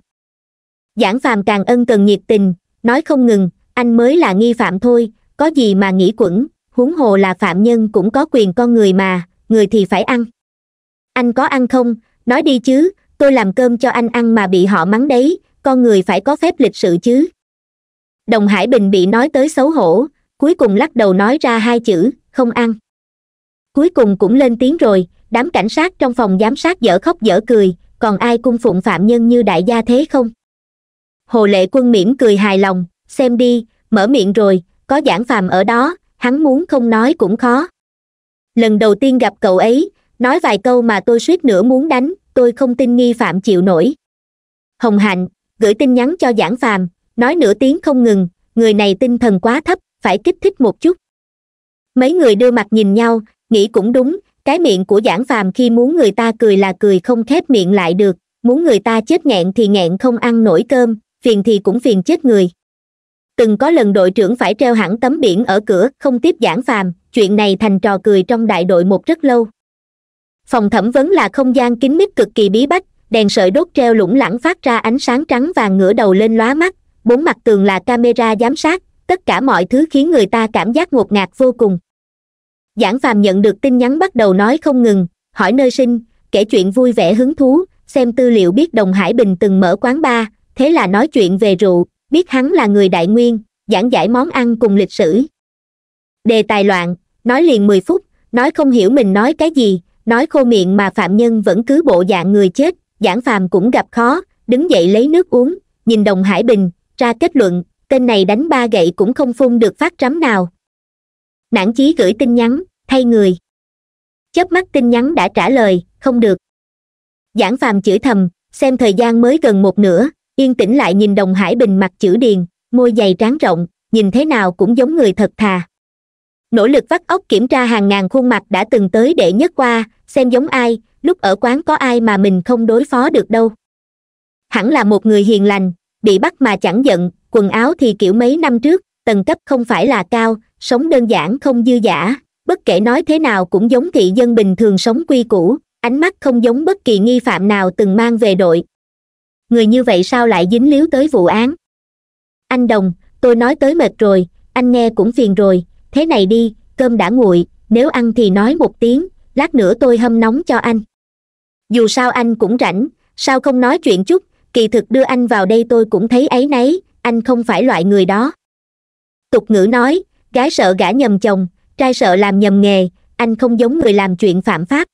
S1: giảng phàm càng ân cần nhiệt tình nói không ngừng anh mới là nghi phạm thôi có gì mà nghĩ quẩn huống hồ là phạm nhân cũng có quyền con người mà người thì phải ăn anh có ăn không nói đi chứ tôi làm cơm cho anh ăn mà bị họ mắng đấy con người phải có phép lịch sự chứ đồng hải bình bị nói tới xấu hổ cuối cùng lắc đầu nói ra hai chữ không ăn cuối cùng cũng lên tiếng rồi đám cảnh sát trong phòng giám sát dở khóc dở cười còn ai cung phụng phạm nhân như đại gia thế không hồ lệ quân mỉm cười hài lòng xem đi mở miệng rồi có giảng phàm ở đó hắn muốn không nói cũng khó lần đầu tiên gặp cậu ấy nói vài câu mà tôi suýt nữa muốn đánh tôi không tin nghi phạm chịu nổi hồng hạnh gửi tin nhắn cho giảng phàm nói nửa tiếng không ngừng người này tinh thần quá thấp phải kích thích một chút mấy người đưa mặt nhìn nhau nghĩ cũng đúng cái miệng của giảng phàm khi muốn người ta cười là cười không khép miệng lại được muốn người ta chết nghẹn thì nghẹn không ăn nổi cơm phiền thì cũng phiền chết người từng có lần đội trưởng phải treo hẳn tấm biển ở cửa không tiếp giảng phàm chuyện này thành trò cười trong đại đội một rất lâu phòng thẩm vấn là không gian kín mít cực kỳ bí bách đèn sợi đốt treo lủng lẳng phát ra ánh sáng trắng vàng ngửa đầu lên lóa mắt bốn mặt tường là camera giám sát tất cả mọi thứ khiến người ta cảm giác ngột ngạt vô cùng giảng phàm nhận được tin nhắn bắt đầu nói không ngừng hỏi nơi sinh kể chuyện vui vẻ hứng thú xem tư liệu biết đồng hải bình từng mở quán bar thế là nói chuyện về rượu biết hắn là người đại nguyên giảng giải món ăn cùng lịch sử đề tài loạn nói liền mười phút nói không hiểu mình nói cái gì nói khô miệng mà phạm nhân vẫn cứ bộ dạng người chết giảng phàm cũng gặp khó đứng dậy lấy nước uống nhìn đồng hải bình ra kết luận tên này đánh ba gậy cũng không phun được phát trắm nào nản chí gửi tin nhắn thay người chớp mắt tin nhắn đã trả lời không được giảng phàm chửi thầm xem thời gian mới gần một nửa yên tĩnh lại nhìn đồng hải bình mặt chữ điền môi dày tráng rộng nhìn thế nào cũng giống người thật thà nỗ lực vắt óc kiểm tra hàng ngàn khuôn mặt đã từng tới để nhất qua xem giống ai lúc ở quán có ai mà mình không đối phó được đâu hẳn là một người hiền lành bị bắt mà chẳng giận quần áo thì kiểu mấy năm trước tầng cấp không phải là cao sống đơn giản không dư giả bất kể nói thế nào cũng giống thị dân bình thường sống quy củ ánh mắt không giống bất kỳ nghi phạm nào từng mang về đội người như vậy sao lại dính líu tới vụ án anh đồng tôi nói tới mệt rồi anh nghe cũng phiền rồi thế này đi cơm đã nguội nếu ăn thì nói một tiếng lát nữa tôi hâm nóng cho anh dù sao anh cũng rảnh sao không nói chuyện chút kỳ thực đưa anh vào đây tôi cũng thấy ấy nấy anh không phải loại người đó tục ngữ nói gái sợ gã nhầm chồng trai sợ làm nhầm nghề anh không giống người làm chuyện phạm pháp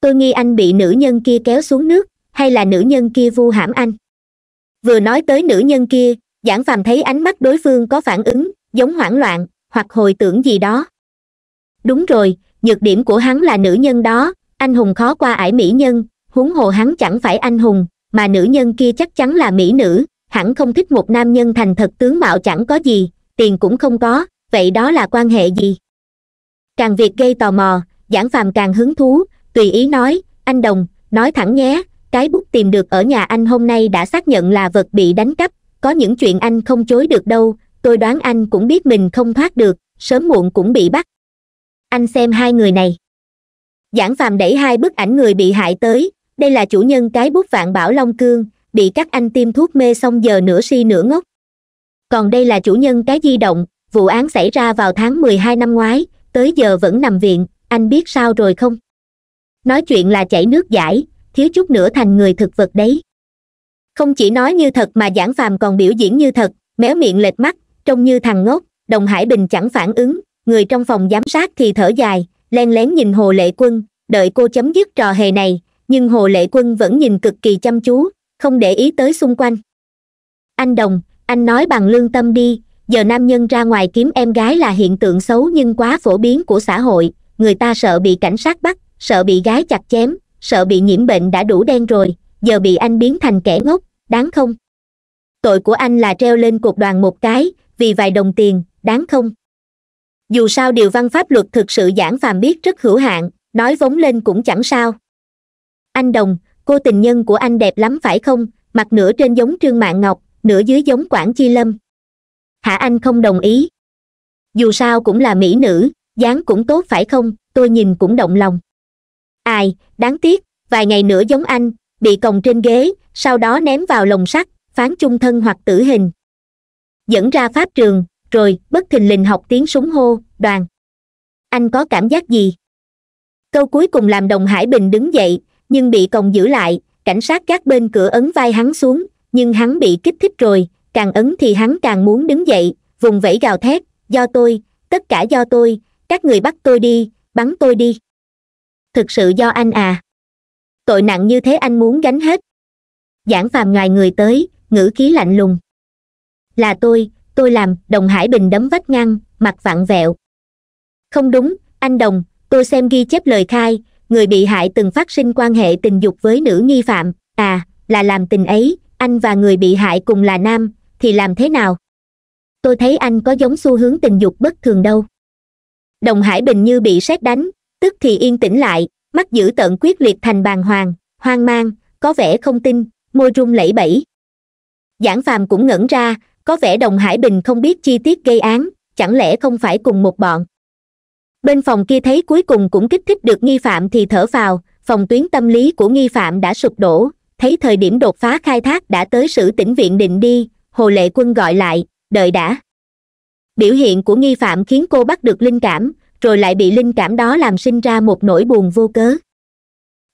S1: tôi nghi anh bị nữ nhân kia kéo xuống nước hay là nữ nhân kia vu hãm anh vừa nói tới nữ nhân kia giảng phàm thấy ánh mắt đối phương có phản ứng giống hoảng loạn hoặc hồi tưởng gì đó đúng rồi nhược điểm của hắn là nữ nhân đó anh hùng khó qua ải mỹ nhân huống hồ hắn chẳng phải anh hùng mà nữ nhân kia chắc chắn là mỹ nữ hẳn không thích một nam nhân thành thật tướng mạo chẳng có gì tiền cũng không có vậy đó là quan hệ gì càng việc gây tò mò giảng phàm càng hứng thú tùy ý nói anh đồng nói thẳng nhé cái bút tìm được ở nhà anh hôm nay đã xác nhận là vật bị đánh cắp có những chuyện anh không chối được đâu tôi đoán anh cũng biết mình không thoát được sớm muộn cũng bị bắt anh xem hai người này giảng phàm đẩy hai bức ảnh người bị hại tới đây là chủ nhân cái bút vạn bảo long cương bị các anh tiêm thuốc mê xong giờ nửa si nửa ngốc còn đây là chủ nhân cái di động vụ án xảy ra vào tháng mười hai năm ngoái tới giờ vẫn nằm viện anh biết sao rồi không nói chuyện là chảy nước giải thiếu chút nữa thành người thực vật đấy không chỉ nói như thật mà giảng phàm còn biểu diễn như thật méo miệng lệch mắt trông như thằng ngốc đồng hải bình chẳng phản ứng người trong phòng giám sát thì thở dài len lén nhìn hồ lệ quân đợi cô chấm dứt trò hề này nhưng hồ lệ quân vẫn nhìn cực kỳ chăm chú không để ý tới xung quanh anh đồng anh nói bằng lương tâm đi giờ nam nhân ra ngoài kiếm em gái là hiện tượng xấu nhưng quá phổ biến của xã hội người ta sợ bị cảnh sát bắt sợ bị gái chặt chém sợ bị nhiễm bệnh đã đủ đen rồi giờ bị anh biến thành kẻ ngốc đáng không tội của anh là treo lên cột đoàn một cái vì vài đồng tiền đáng không dù sao điều văn pháp luật thực sự giảng phàm biết rất hữu hạn nói vống lên cũng chẳng sao anh đồng cô tình nhân của anh đẹp lắm phải không mặt nửa trên giống trương mạng ngọc nửa dưới giống quảng chi lâm hả anh không đồng ý dù sao cũng là mỹ nữ dáng cũng tốt phải không tôi nhìn cũng động lòng ai đáng tiếc vài ngày nữa giống anh bị còng trên ghế sau đó ném vào lồng sắt phán chung thân hoặc tử hình dẫn ra pháp trường rồi bất thình lình học tiếng súng hô đoàn anh có cảm giác gì câu cuối cùng làm đồng hải bình đứng dậy nhưng bị còng giữ lại cảnh sát các bên cửa ấn vai hắn xuống nhưng hắn bị kích thích rồi càng ấn thì hắn càng muốn đứng dậy vùng vẫy gào thét do tôi tất cả do tôi các người bắt tôi đi bắn tôi đi thực sự do anh à tội nặng như thế anh muốn gánh hết giảng phàm ngoài người tới ngữ khí lạnh lùng là tôi tôi làm đồng hải bình đấm vách ngăn mặt vặn vẹo không đúng anh đồng tôi xem ghi chép lời khai người bị hại từng phát sinh quan hệ tình dục với nữ nghi phạm à là làm tình ấy anh và người bị hại cùng là nam thì làm thế nào tôi thấy anh có giống xu hướng tình dục bất thường đâu đồng hải bình như bị sét đánh tức thì yên tĩnh lại mắt giữ tận quyết liệt thành bàng hoàng hoang mang có vẻ không tin môi run lẩy bẩy giảng phàm cũng ngẩn ra có vẻ đồng hải bình không biết chi tiết gây án chẳng lẽ không phải cùng một bọn bên phòng kia thấy cuối cùng cũng kích thích được nghi phạm thì thở vào phòng tuyến tâm lý của nghi phạm đã sụp đổ thấy thời điểm đột phá khai thác đã tới sử tỉnh viện định đi hồ lệ quân gọi lại đợi đã biểu hiện của nghi phạm khiến cô bắt được linh cảm rồi lại bị linh cảm đó làm sinh ra một nỗi buồn vô cớ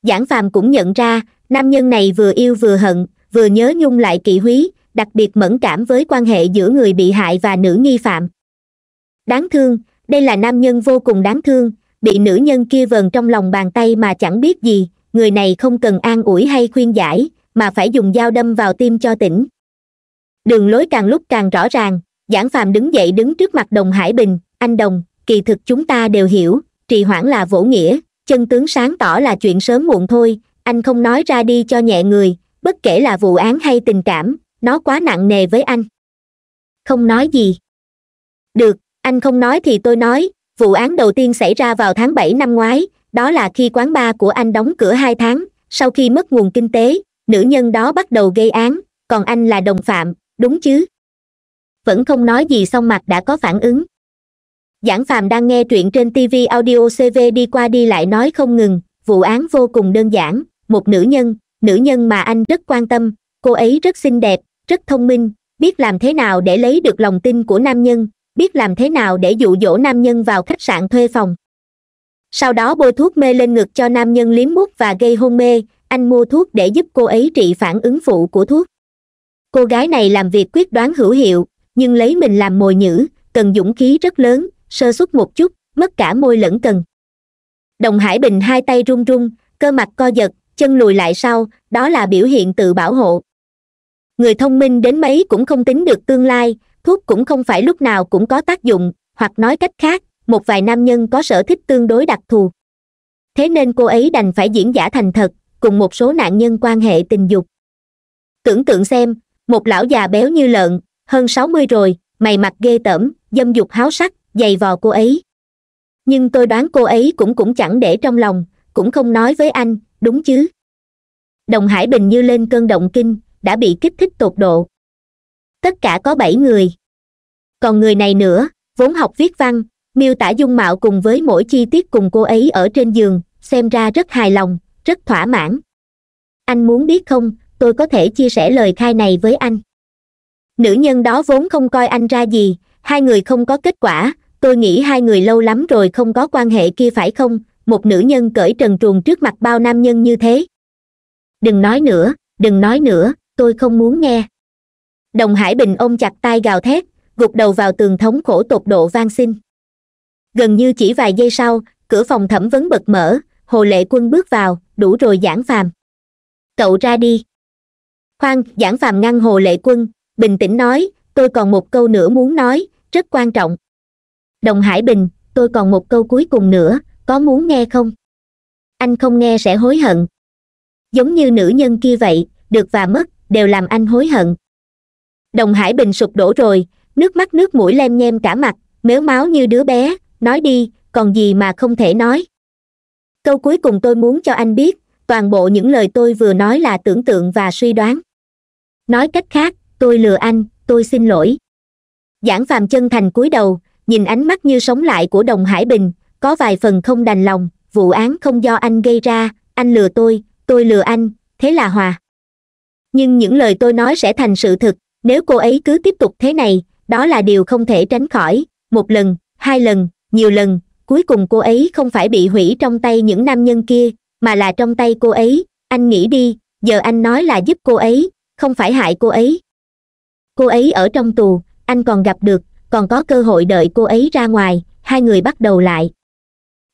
S1: giảng phàm cũng nhận ra nam nhân này vừa yêu vừa hận vừa nhớ nhung lại kỵ húy đặc biệt mẫn cảm với quan hệ giữa người bị hại và nữ nghi phạm đáng thương đây là nam nhân vô cùng đáng thương bị nữ nhân kia vờn trong lòng bàn tay mà chẳng biết gì người này không cần an ủi hay khuyên giải mà phải dùng dao đâm vào tim cho tỉnh đường lối càng lúc càng rõ ràng giảng phàm đứng dậy đứng trước mặt đồng hải bình anh đồng kỳ thực chúng ta đều hiểu trì hoãn là vỗ nghĩa chân tướng sáng tỏ là chuyện sớm muộn thôi anh không nói ra đi cho nhẹ người bất kể là vụ án hay tình cảm nó quá nặng nề với anh không nói gì được anh không nói thì tôi nói vụ án đầu tiên xảy ra vào tháng bảy năm ngoái đó là khi quán bar của anh đóng cửa hai tháng sau khi mất nguồn kinh tế nữ nhân đó bắt đầu gây án còn anh là đồng phạm đúng chứ vẫn không nói gì xong mặt đã có phản ứng giảng phàm đang nghe truyện trên tv audio cv đi qua đi lại nói không ngừng vụ án vô cùng đơn giản một nữ nhân nữ nhân mà anh rất quan tâm cô ấy rất xinh đẹp rất thông minh biết làm thế nào để lấy được lòng tin của nam nhân biết làm thế nào để dụ dỗ nam nhân vào khách sạn thuê phòng sau đó bôi thuốc mê lên ngực cho nam nhân liếm mút và gây hôn mê anh mua thuốc để giúp cô ấy trị phản ứng phụ của thuốc cô gái này làm việc quyết đoán hữu hiệu nhưng lấy mình làm mồi nhữ cần dũng khí rất lớn sơ suất một chút mất cả môi lẫn cần đồng hải bình hai tay run run cơ mặt co giật chân lùi lại sau đó là biểu hiện tự bảo hộ người thông minh đến mấy cũng không tính được tương lai thuốc cũng không phải lúc nào cũng có tác dụng hoặc nói cách khác một vài nam nhân có sở thích tương đối đặc thù thế nên cô ấy đành phải diễn giả thành thật cùng một số nạn nhân quan hệ tình dục tưởng tượng xem một lão già béo như lợn hơn sáu mươi rồi mày mặt ghê tởm dâm dục háo sắc giày vò cô ấy nhưng tôi đoán cô ấy cũng cũng chẳng để trong lòng cũng không nói với anh đúng chứ đồng hải bình như lên cơn động kinh đã bị kích thích tột độ tất cả có bảy người còn người này nữa vốn học viết văn miêu tả dung mạo cùng với mỗi chi tiết cùng cô ấy ở trên giường xem ra rất hài lòng rất thỏa mãn anh muốn biết không tôi có thể chia sẻ lời khai này với anh nữ nhân đó vốn không coi anh ra gì hai người không có kết quả tôi nghĩ hai người lâu lắm rồi không có quan hệ kia phải không một nữ nhân cởi trần truồng trước mặt bao nam nhân như thế đừng nói nữa đừng nói nữa tôi không muốn nghe đồng hải bình ôm chặt tay gào thét gục đầu vào tường thống khổ tột độ van xin gần như chỉ vài giây sau cửa phòng thẩm vấn bật mở hồ lệ quân bước vào đủ rồi giảng phàm cậu ra đi khoan giảng phàm ngăn hồ lệ quân bình tĩnh nói tôi còn một câu nữa muốn nói rất quan trọng đồng hải bình tôi còn một câu cuối cùng nữa có muốn nghe không anh không nghe sẽ hối hận giống như nữ nhân kia vậy được và mất đều làm anh hối hận đồng hải bình sụp đổ rồi nước mắt nước mũi lem nhem cả mặt mếu máu như đứa bé nói đi còn gì mà không thể nói câu cuối cùng tôi muốn cho anh biết toàn bộ những lời tôi vừa nói là tưởng tượng và suy đoán nói cách khác tôi lừa anh tôi xin lỗi giảng phàm chân thành cúi đầu nhìn ánh mắt như sống lại của đồng hải bình có vài phần không đành lòng vụ án không do anh gây ra anh lừa tôi tôi lừa anh thế là hòa nhưng những lời tôi nói sẽ thành sự thực nếu cô ấy cứ tiếp tục thế này đó là điều không thể tránh khỏi một lần hai lần nhiều lần cuối cùng cô ấy không phải bị hủy trong tay những nam nhân kia mà là trong tay cô ấy anh nghĩ đi giờ anh nói là giúp cô ấy không phải hại cô ấy cô ấy ở trong tù anh còn gặp được còn có cơ hội đợi cô ấy ra ngoài hai người bắt đầu lại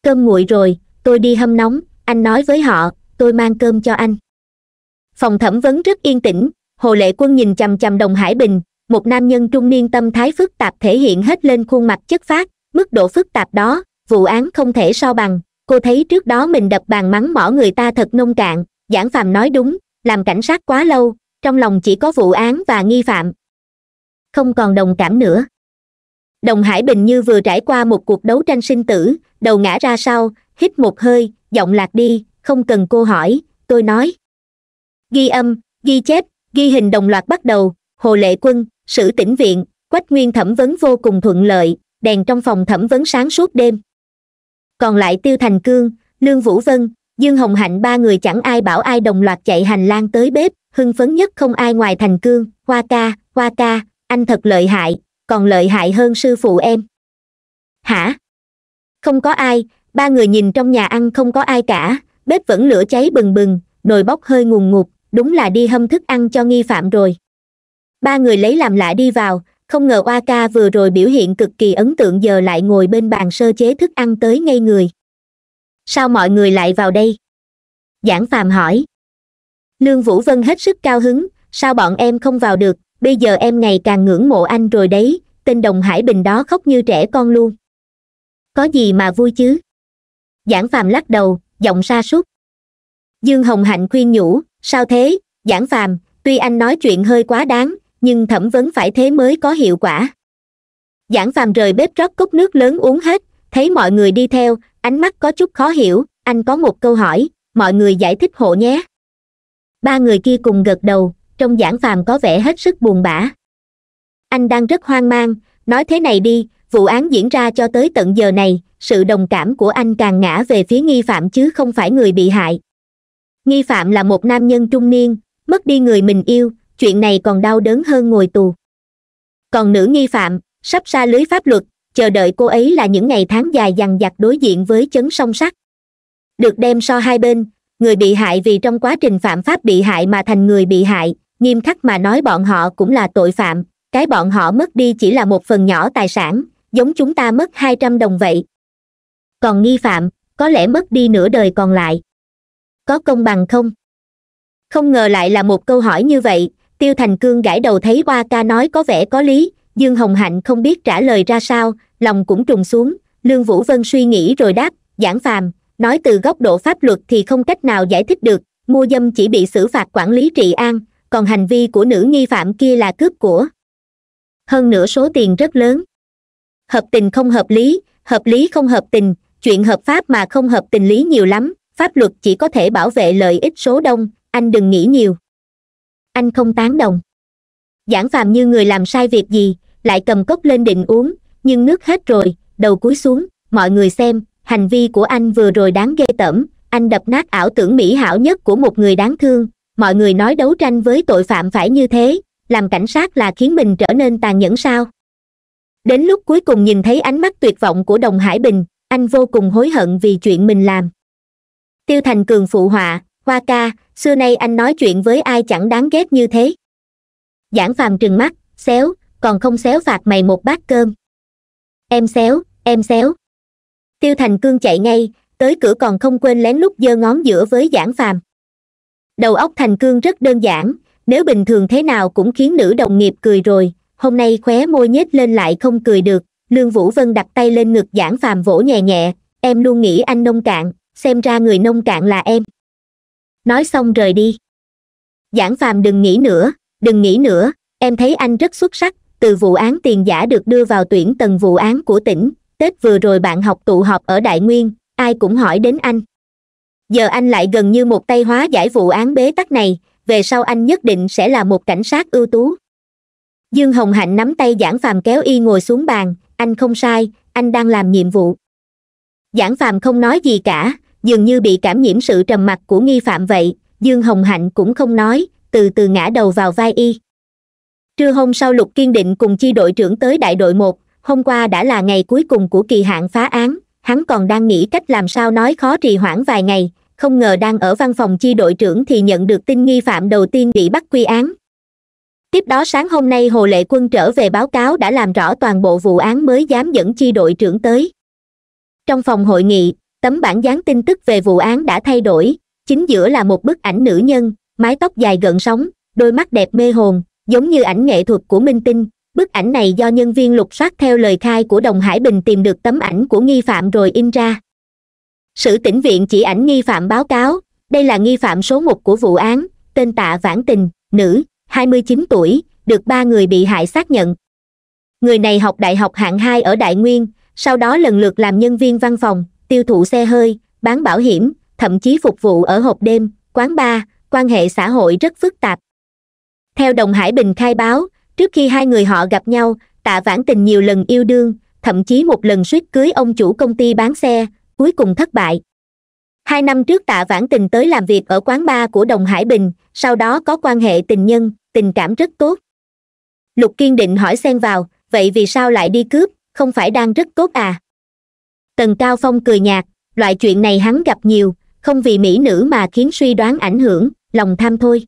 S1: cơm nguội rồi tôi đi hâm nóng anh nói với họ tôi mang cơm cho anh phòng thẩm vấn rất yên tĩnh hồ lệ quân nhìn chằm chằm đồng hải bình một nam nhân trung niên tâm thái phức tạp thể hiện hết lên khuôn mặt chất phát mức độ phức tạp đó vụ án không thể so bằng cô thấy trước đó mình đập bàn mắng mỏ người ta thật nông cạn giảng phàm nói đúng làm cảnh sát quá lâu trong lòng chỉ có vụ án và nghi phạm không còn đồng cảm nữa đồng hải bình như vừa trải qua một cuộc đấu tranh sinh tử đầu ngã ra sau hít một hơi giọng lạc đi không cần cô hỏi tôi nói ghi âm ghi chép ghi hình đồng loạt bắt đầu hồ lệ quân sử tỉnh viện quách nguyên thẩm vấn vô cùng thuận lợi đèn trong phòng thẩm vấn sáng suốt đêm còn lại tiêu thành cương lương vũ vân dương hồng hạnh ba người chẳng ai bảo ai đồng loạt chạy hành lang tới bếp hưng phấn nhất không ai ngoài thành cương hoa ca hoa ca anh thật lợi hại còn lợi hại hơn sư phụ em hả không có ai ba người nhìn trong nhà ăn không có ai cả bếp vẫn lửa cháy bừng bừng nồi bốc hơi ngùn ngụt đúng là đi hâm thức ăn cho nghi phạm rồi ba người lấy làm lạ đi vào không ngờ oa ca vừa rồi biểu hiện cực kỳ ấn tượng giờ lại ngồi bên bàn sơ chế thức ăn tới ngay người sao mọi người lại vào đây giảng phàm hỏi lương vũ vân hết sức cao hứng sao bọn em không vào được bây giờ em ngày càng ngưỡng mộ anh rồi đấy tên đồng hải bình đó khóc như trẻ con luôn có gì mà vui chứ giảng phàm lắc đầu giọng xa sút dương hồng hạnh khuyên nhủ sao thế giảng phàm tuy anh nói chuyện hơi quá đáng nhưng thẩm vấn phải thế mới có hiệu quả giảng phàm rời bếp rót cốc nước lớn uống hết thấy mọi người đi theo ánh mắt có chút khó hiểu anh có một câu hỏi mọi người giải thích hộ nhé ba người kia cùng gật đầu trong giảng phàm có vẻ hết sức buồn bã anh đang rất hoang mang nói thế này đi vụ án diễn ra cho tới tận giờ này sự đồng cảm của anh càng ngã về phía nghi phạm chứ không phải người bị hại nghi phạm là một nam nhân trung niên mất đi người mình yêu chuyện này còn đau đớn hơn ngồi tù còn nữ nghi phạm sắp xa lưới pháp luật chờ đợi cô ấy là những ngày tháng dài dằn vặt đối diện với chấn song sắt được đem so hai bên người bị hại vì trong quá trình phạm pháp bị hại mà thành người bị hại nghiêm khắc mà nói bọn họ cũng là tội phạm cái bọn họ mất đi chỉ là một phần nhỏ tài sản giống chúng ta mất hai trăm đồng vậy còn nghi phạm có lẽ mất đi nửa đời còn lại có công bằng không không ngờ lại là một câu hỏi như vậy tiêu thành cương gãi đầu thấy hoa ca nói có vẻ có lý dương hồng hạnh không biết trả lời ra sao lòng cũng trùng xuống lương vũ vân suy nghĩ rồi đáp giảng phàm nói từ góc độ pháp luật thì không cách nào giải thích được mua dâm chỉ bị xử phạt quản lý trị an còn hành vi của nữ nghi phạm kia là cướp của hơn nửa số tiền rất lớn hợp tình không hợp lý hợp lý không hợp tình chuyện hợp pháp mà không hợp tình lý nhiều lắm pháp luật chỉ có thể bảo vệ lợi ích số đông anh đừng nghĩ nhiều anh không tán đồng giảng phàm như người làm sai việc gì lại cầm cốc lên định uống nhưng nước hết rồi đầu cúi xuống mọi người xem hành vi của anh vừa rồi đáng ghê tởm anh đập nát ảo tưởng mỹ hảo nhất của một người đáng thương mọi người nói đấu tranh với tội phạm phải như thế làm cảnh sát là khiến mình trở nên tàn nhẫn sao đến lúc cuối cùng nhìn thấy ánh mắt tuyệt vọng của đồng hải bình anh vô cùng hối hận vì chuyện mình làm tiêu thành cường phụ họa hoa ca xưa nay anh nói chuyện với ai chẳng đáng ghét như thế giảng phàm trừng mắt xéo còn không xéo phạt mày một bát cơm em xéo em xéo tiêu thành cương chạy ngay tới cửa còn không quên lén lút giơ ngón giữa với giảng phàm đầu óc thành cương rất đơn giản nếu bình thường thế nào cũng khiến nữ đồng nghiệp cười rồi hôm nay khóe môi nhếch lên lại không cười được lương vũ vân đặt tay lên ngực giảng phàm vỗ nhẹ nhẹ em luôn nghĩ anh nông cạn xem ra người nông cạn là em nói xong rời đi giảng phàm đừng nghĩ nữa đừng nghĩ nữa em thấy anh rất xuất sắc từ vụ án tiền giả được đưa vào tuyển tầng vụ án của tỉnh tết vừa rồi bạn học tụ họp ở đại nguyên ai cũng hỏi đến anh giờ anh lại gần như một tay hóa giải vụ án bế tắc này về sau anh nhất định sẽ là một cảnh sát ưu tú dương hồng hạnh nắm tay giảng phàm kéo y ngồi xuống bàn anh không sai anh đang làm nhiệm vụ giảng phàm không nói gì cả dường như bị cảm nhiễm sự trầm mặc của nghi phạm vậy dương hồng hạnh cũng không nói từ từ ngã đầu vào vai y trưa hôm sau lục kiên định cùng chi đội trưởng tới đại đội một hôm qua đã là ngày cuối cùng của kỳ hạn phá án hắn còn đang nghĩ cách làm sao nói khó trì hoãn vài ngày không ngờ đang ở văn phòng chi đội trưởng thì nhận được tin nghi phạm đầu tiên bị bắt quy án tiếp đó sáng hôm nay hồ lệ quân trở về báo cáo đã làm rõ toàn bộ vụ án mới dám dẫn chi đội trưởng tới trong phòng hội nghị tấm bản dán tin tức về vụ án đã thay đổi chính giữa là một bức ảnh nữ nhân mái tóc dài gợn sóng đôi mắt đẹp mê hồn giống như ảnh nghệ thuật của minh tinh bức ảnh này do nhân viên lục soát theo lời khai của đồng hải bình tìm được tấm ảnh của nghi phạm rồi in ra sử tỉnh viện chỉ ảnh nghi phạm báo cáo đây là nghi phạm số một của vụ án tên tạ vãn tình nữ 29 tuổi được ba người bị hại xác nhận người này học đại học hạng hai ở đại nguyên sau đó lần lượt làm nhân viên văn phòng tiêu thụ xe hơi bán bảo hiểm thậm chí phục vụ ở hộp đêm quán bar quan hệ xã hội rất phức tạp theo đồng hải bình khai báo trước khi hai người họ gặp nhau tạ vãn tình nhiều lần yêu đương thậm chí một lần suýt cưới ông chủ công ty bán xe cuối cùng thất bại hai năm trước tạ vãn tình tới làm việc ở quán bar của đồng hải bình sau đó có quan hệ tình nhân tình cảm rất tốt lục kiên định hỏi xen vào vậy vì sao lại đi cướp không phải đang rất tốt à tần cao phong cười nhạt loại chuyện này hắn gặp nhiều không vì mỹ nữ mà khiến suy đoán ảnh hưởng lòng tham thôi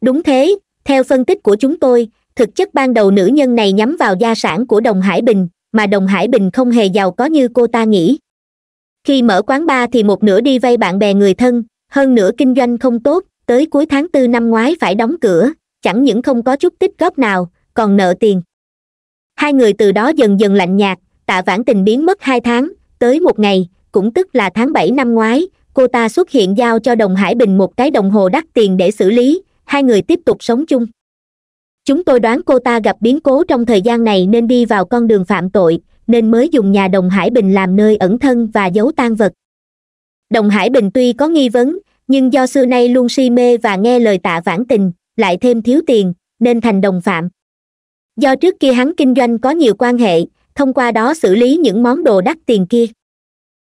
S1: đúng thế theo phân tích của chúng tôi thực chất ban đầu nữ nhân này nhắm vào gia sản của đồng hải bình mà đồng hải bình không hề giàu có như cô ta nghĩ khi mở quán bar thì một nửa đi vay bạn bè người thân hơn nửa kinh doanh không tốt tới cuối tháng tư năm ngoái phải đóng cửa chẳng những không có chút tích góp nào còn nợ tiền hai người từ đó dần dần lạnh nhạt tạ vãn tình biến mất hai tháng tới một ngày cũng tức là tháng bảy năm ngoái cô ta xuất hiện giao cho đồng hải bình một cái đồng hồ đắt tiền để xử lý hai người tiếp tục sống chung chúng tôi đoán cô ta gặp biến cố trong thời gian này nên đi vào con đường phạm tội nên mới dùng nhà đồng hải bình làm nơi ẩn thân và giấu tan vật đồng hải bình tuy có nghi vấn nhưng do xưa nay luôn si mê và nghe lời tạ vãn tình lại thêm thiếu tiền nên thành đồng phạm do trước kia hắn kinh doanh có nhiều quan hệ thông qua đó xử lý những món đồ đắt tiền kia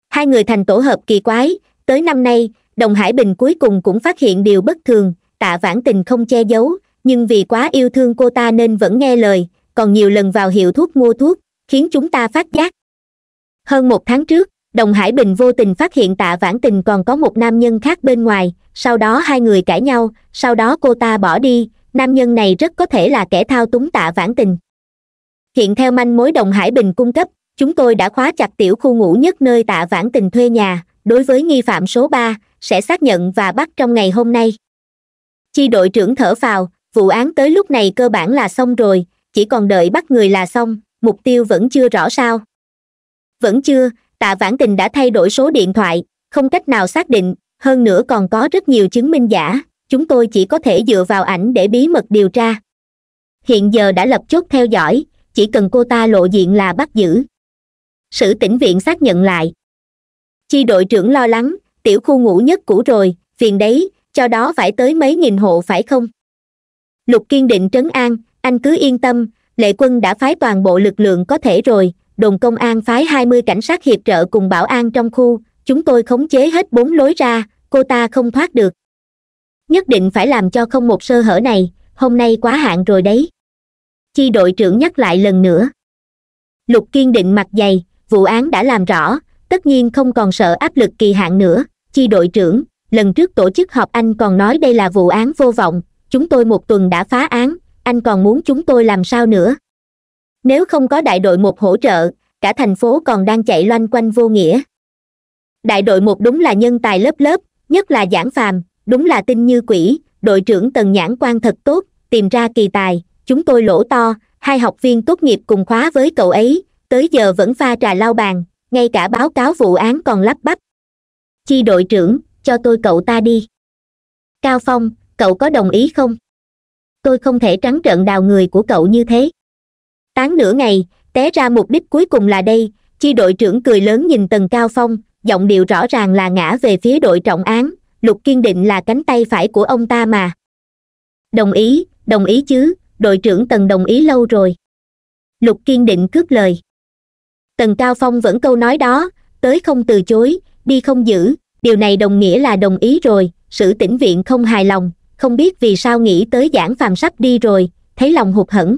S1: hai người thành tổ hợp kỳ quái tới năm nay đồng hải bình cuối cùng cũng phát hiện điều bất thường tạ vãn tình không che giấu nhưng vì quá yêu thương cô ta nên vẫn nghe lời còn nhiều lần vào hiệu thuốc mua thuốc khiến chúng ta phát giác hơn một tháng trước đồng hải bình vô tình phát hiện tạ vãn tình còn có một nam nhân khác bên ngoài sau đó hai người cãi nhau sau đó cô ta bỏ đi nam nhân này rất có thể là kẻ thao túng tạ vãn tình hiện theo manh mối đồng hải bình cung cấp chúng tôi đã khóa chặt tiểu khu ngủ nhất nơi tạ vãn tình thuê nhà đối với nghi phạm số ba sẽ xác nhận và bắt trong ngày hôm nay chi đội trưởng thở phào vụ án tới lúc này cơ bản là xong rồi chỉ còn đợi bắt người là xong mục tiêu vẫn chưa rõ sao vẫn chưa tạ vãn tình đã thay đổi số điện thoại không cách nào xác định hơn nữa còn có rất nhiều chứng minh giả chúng tôi chỉ có thể dựa vào ảnh để bí mật điều tra hiện giờ đã lập chốt theo dõi chỉ cần cô ta lộ diện là bắt giữ sử tỉnh viện xác nhận lại chi đội trưởng lo lắng tiểu khu ngủ nhất cũ rồi phiền đấy cho đó phải tới mấy nghìn hộ phải không lục kiên định trấn an anh cứ yên tâm lệ quân đã phái toàn bộ lực lượng có thể rồi đồn công an phái hai mươi cảnh sát hiệp trợ cùng bảo an trong khu chúng tôi khống chế hết bốn lối ra cô ta không thoát được nhất định phải làm cho không một sơ hở này hôm nay quá hạn rồi đấy chi đội trưởng nhắc lại lần nữa lục kiên định mặt dày vụ án đã làm rõ tất nhiên không còn sợ áp lực kỳ hạn nữa chi đội trưởng lần trước tổ chức họp anh còn nói đây là vụ án vô vọng chúng tôi một tuần đã phá án anh còn muốn chúng tôi làm sao nữa nếu không có đại đội một hỗ trợ cả thành phố còn đang chạy loanh quanh vô nghĩa đại đội một đúng là nhân tài lớp lớp nhất là giảng phàm đúng là tinh như quỷ đội trưởng tần nhãn quan thật tốt tìm ra kỳ tài chúng tôi lỗ to hai học viên tốt nghiệp cùng khóa với cậu ấy tới giờ vẫn pha trà lau bàn ngay cả báo cáo vụ án còn lắp bắp chi đội trưởng cho tôi cậu ta đi cao phong cậu có đồng ý không tôi không thể trắng trợn đào người của cậu như thế tán nửa ngày té ra mục đích cuối cùng là đây chi đội trưởng cười lớn nhìn tần cao phong giọng điệu rõ ràng là ngã về phía đội trọng án lục kiên định là cánh tay phải của ông ta mà đồng ý đồng ý chứ đội trưởng tần đồng ý lâu rồi lục kiên định cướp lời tần cao phong vẫn câu nói đó tới không từ chối đi không giữ điều này đồng nghĩa là đồng ý rồi sử tĩnh viện không hài lòng không biết vì sao nghĩ tới giảng phàm sắp đi rồi thấy lòng hụt hẫng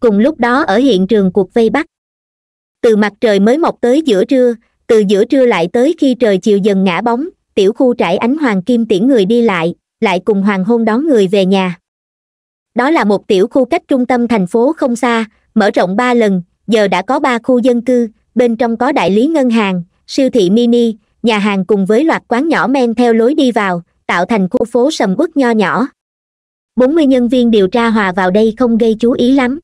S1: cùng lúc đó ở hiện trường cuộc vây bắt từ mặt trời mới mọc tới giữa trưa từ giữa trưa lại tới khi trời chiều dần ngã bóng tiểu khu trải ánh hoàng kim tiễn người đi lại lại cùng hoàng hôn đón người về nhà đó là một tiểu khu cách trung tâm thành phố không xa mở rộng ba lần giờ đã có ba khu dân cư bên trong có đại lý ngân hàng siêu thị mini nhà hàng cùng với loạt quán nhỏ men theo lối đi vào tạo thành khu phố sầm uất nho nhỏ bốn mươi nhân viên điều tra hòa vào đây không gây chú ý lắm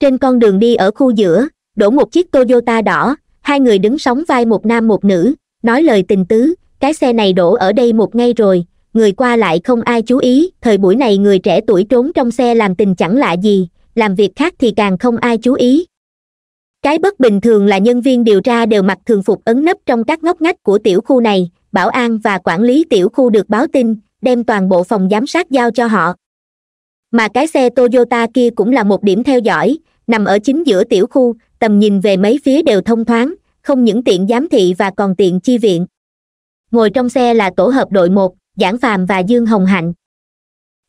S1: trên con đường đi ở khu giữa đổ một chiếc toyota đỏ hai người đứng sóng vai một nam một nữ nói lời tình tứ cái xe này đổ ở đây một ngày rồi người qua lại không ai chú ý thời buổi này người trẻ tuổi trốn trong xe làm tình chẳng lạ gì làm việc khác thì càng không ai chú ý cái bất bình thường là nhân viên điều tra đều mặc thường phục ấn nấp trong các ngóc ngách của tiểu khu này bảo an và quản lý tiểu khu được báo tin đem toàn bộ phòng giám sát giao cho họ mà cái xe toyota kia cũng là một điểm theo dõi nằm ở chính giữa tiểu khu tầm nhìn về mấy phía đều thông thoáng không những tiện giám thị và còn tiện chi viện ngồi trong xe là tổ hợp đội một giảng phàm và dương hồng hạnh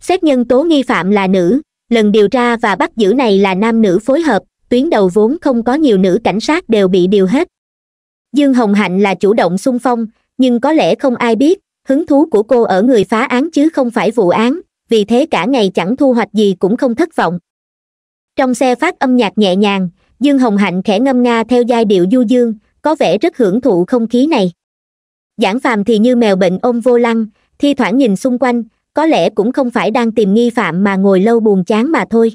S1: xét nhân tố nghi phạm là nữ lần điều tra và bắt giữ này là nam nữ phối hợp tuyến đầu vốn không có nhiều nữ cảnh sát đều bị điều hết dương hồng hạnh là chủ động xung phong nhưng có lẽ không ai biết hứng thú của cô ở người phá án chứ không phải vụ án vì thế cả ngày chẳng thu hoạch gì cũng không thất vọng trong xe phát âm nhạc nhẹ nhàng dương hồng hạnh khẽ ngâm nga theo giai điệu du dương có vẻ rất hưởng thụ không khí này giảng phàm thì như mèo bệnh ôm vô lăng thi thoảng nhìn xung quanh có lẽ cũng không phải đang tìm nghi phạm mà ngồi lâu buồn chán mà thôi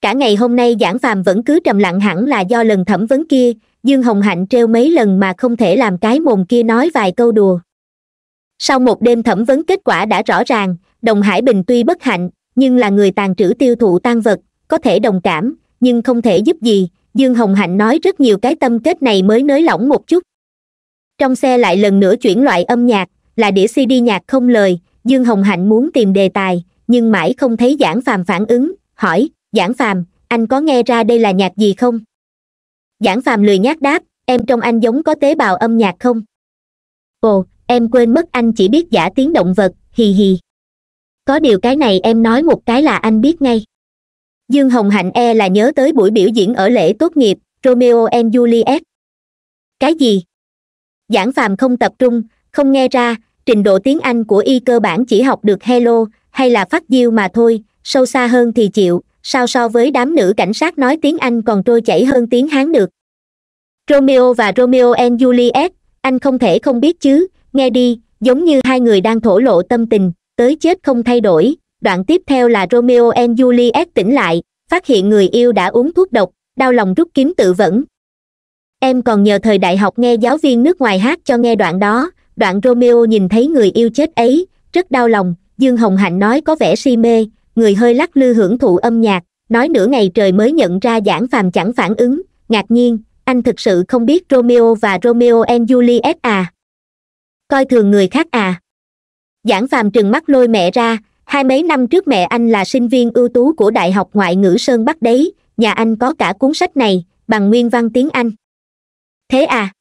S1: cả ngày hôm nay giảng phàm vẫn cứ trầm lặng hẳn là do lần thẩm vấn kia dương hồng hạnh treo mấy lần mà không thể làm cái mồm kia nói vài câu đùa sau một đêm thẩm vấn kết quả đã rõ ràng đồng hải bình tuy bất hạnh nhưng là người tàn trữ tiêu thụ tan vật có thể đồng cảm nhưng không thể giúp gì dương hồng hạnh nói rất nhiều cái tâm kết này mới nới lỏng một chút trong xe lại lần nữa chuyển loại âm nhạc là đĩa cd nhạc không lời dương hồng hạnh muốn tìm đề tài nhưng mãi không thấy giảng phàm phản ứng hỏi giảng phàm anh có nghe ra đây là nhạc gì không giảng phàm lười nhát đáp em trong anh giống có tế bào âm nhạc không ồ em quên mất anh chỉ biết giả tiếng động vật hì hì có điều cái này em nói một cái là anh biết ngay dương hồng hạnh e là nhớ tới buổi biểu diễn ở lễ tốt nghiệp romeo and juliet cái gì giảng phàm không tập trung không nghe ra trình độ tiếng anh của y cơ bản chỉ học được hello hay là phát diêu mà thôi sâu xa hơn thì chịu sao so với đám nữ cảnh sát nói tiếng anh còn trôi chảy hơn tiếng hán được romeo và romeo and juliet anh không thể không biết chứ nghe đi giống như hai người đang thổ lộ tâm tình tới chết không thay đổi đoạn tiếp theo là romeo and juliet tỉnh lại phát hiện người yêu đã uống thuốc độc đau lòng rút kiếm tự vẫn em còn nhờ thời đại học nghe giáo viên nước ngoài hát cho nghe đoạn đó đoạn romeo nhìn thấy người yêu chết ấy rất đau lòng dương hồng hạnh nói có vẻ si mê người hơi lắc lư hưởng thụ âm nhạc nói nửa ngày trời mới nhận ra giảng phàm chẳng phản ứng ngạc nhiên anh thực sự không biết romeo và romeo and juliet à coi thường người khác à giảng phàm trừng mắt lôi mẹ ra hai mấy năm trước mẹ anh là sinh viên ưu tú của đại học ngoại ngữ sơn bắc đấy nhà anh có cả cuốn sách này bằng nguyên văn tiếng anh thế à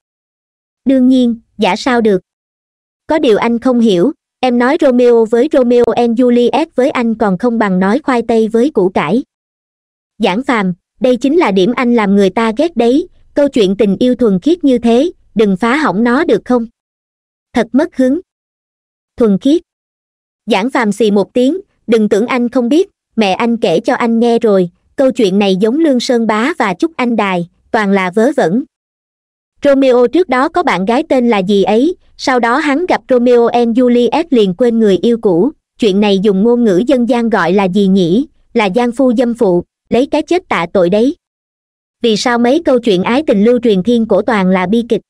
S1: đương nhiên giả sao được có điều anh không hiểu em nói romeo với romeo and juliet với anh còn không bằng nói khoai tây với củ cải giảng phàm đây chính là điểm anh làm người ta ghét đấy câu chuyện tình yêu thuần khiết như thế đừng phá hỏng nó được không thật mất hứng thuần khiết giảng phàm xì một tiếng đừng tưởng anh không biết mẹ anh kể cho anh nghe rồi câu chuyện này giống lương sơn bá và trúc anh đài toàn là vớ vẩn romeo trước đó có bạn gái tên là gì ấy sau đó hắn gặp romeo and juliet liền quên người yêu cũ chuyện này dùng ngôn ngữ dân gian gọi là gì nhỉ là gian phu dâm phụ lấy cái chết tạ tội đấy vì sao mấy câu chuyện ái tình lưu truyền thiên cổ toàn là bi kịch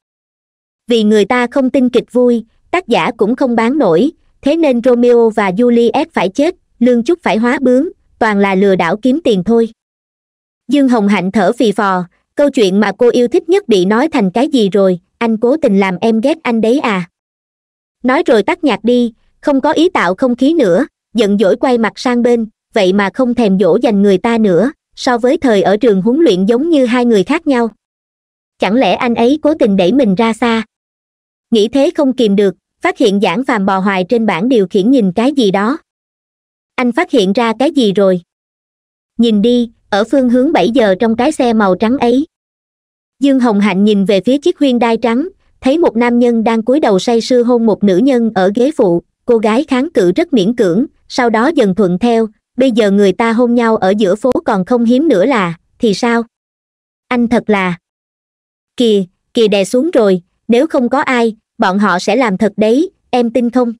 S1: vì người ta không tin kịch vui tác giả cũng không bán nổi thế nên romeo và juliet phải chết lương chúc phải hóa bướng toàn là lừa đảo kiếm tiền thôi dương hồng hạnh thở phì phò câu chuyện mà cô yêu thích nhất bị nói thành cái gì rồi anh cố tình làm em ghét anh đấy à nói rồi tắt nhạc đi không có ý tạo không khí nữa giận dỗi quay mặt sang bên vậy mà không thèm dỗ dành người ta nữa so với thời ở trường huấn luyện giống như hai người khác nhau chẳng lẽ anh ấy cố tình đẩy mình ra xa nghĩ thế không kìm được phát hiện giảng phàm bò hoài trên bảng điều khiển nhìn cái gì đó anh phát hiện ra cái gì rồi nhìn đi ở phương hướng bảy giờ trong cái xe màu trắng ấy dương hồng hạnh nhìn về phía chiếc huyên đai trắng thấy một nam nhân đang cúi đầu say sưa hôn một nữ nhân ở ghế phụ cô gái kháng cự rất miễn cưỡng sau đó dần thuận theo bây giờ người ta hôn nhau ở giữa phố còn không hiếm nữa là thì sao anh thật là kìa kìa đè xuống rồi nếu không có ai bọn họ sẽ làm thật đấy em tin không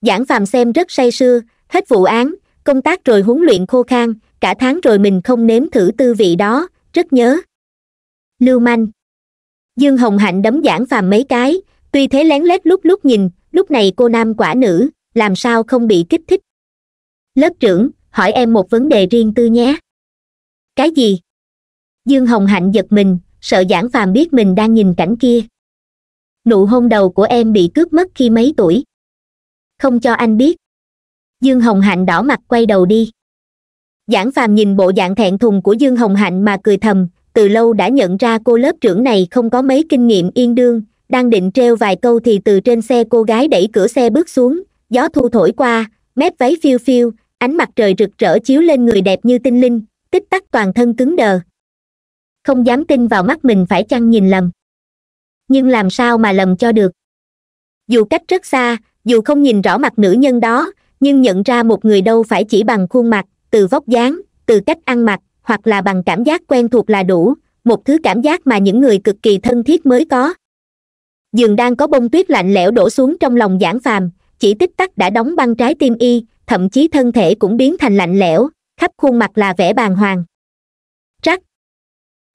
S1: giảng phàm xem rất say sưa hết vụ án công tác rồi huấn luyện khô khan cả tháng rồi mình không nếm thử tư vị đó rất nhớ lưu manh dương hồng hạnh đấm giảng phàm mấy cái tuy thế lén lét lúc lúc nhìn lúc này cô nam quả nữ làm sao không bị kích thích lớp trưởng hỏi em một vấn đề riêng tư nhé cái gì dương hồng hạnh giật mình sợ giảng phàm biết mình đang nhìn cảnh kia nụ hôn đầu của em bị cướp mất khi mấy tuổi không cho anh biết dương hồng hạnh đỏ mặt quay đầu đi giảng phàm nhìn bộ dạng thẹn thùng của dương hồng hạnh mà cười thầm từ lâu đã nhận ra cô lớp trưởng này không có mấy kinh nghiệm yên đương đang định treo vài câu thì từ trên xe cô gái đẩy cửa xe bước xuống gió thu thổi qua mép váy phiêu phiêu ánh mặt trời rực rỡ chiếu lên người đẹp như tinh linh tích tắc toàn thân cứng đờ không dám tin vào mắt mình phải chăng nhìn lầm nhưng làm sao mà lầm cho được dù cách rất xa dù không nhìn rõ mặt nữ nhân đó nhưng nhận ra một người đâu phải chỉ bằng khuôn mặt từ vóc dáng từ cách ăn mặc hoặc là bằng cảm giác quen thuộc là đủ một thứ cảm giác mà những người cực kỳ thân thiết mới có Dường đang có bông tuyết lạnh lẽo đổ xuống trong lòng giảng phàm chỉ tích tắc đã đóng băng trái tim y thậm chí thân thể cũng biến thành lạnh lẽo khắp khuôn mặt là vẻ bàng hoàng trắc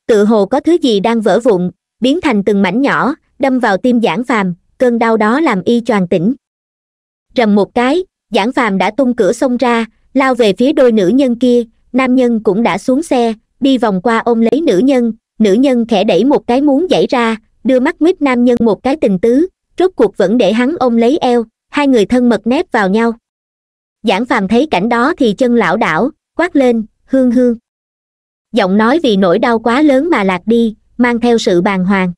S1: tự hồ có thứ gì đang vỡ vụn biến thành từng mảnh nhỏ đâm vào tim giảng phàm cơn đau đó làm y choàng tỉnh rầm một cái giảng phàm đã tung cửa xông ra lao về phía đôi nữ nhân kia nam nhân cũng đã xuống xe đi vòng qua ôm lấy nữ nhân nữ nhân khẽ đẩy một cái muốn dãy ra đưa mắt nguyết nam nhân một cái tình tứ rốt cuộc vẫn để hắn ôm lấy eo hai người thân mật nép vào nhau giảng phàm thấy cảnh đó thì chân lão đảo quát lên hương hương giọng nói vì nỗi đau quá lớn mà lạc đi mang theo sự bàng hoàng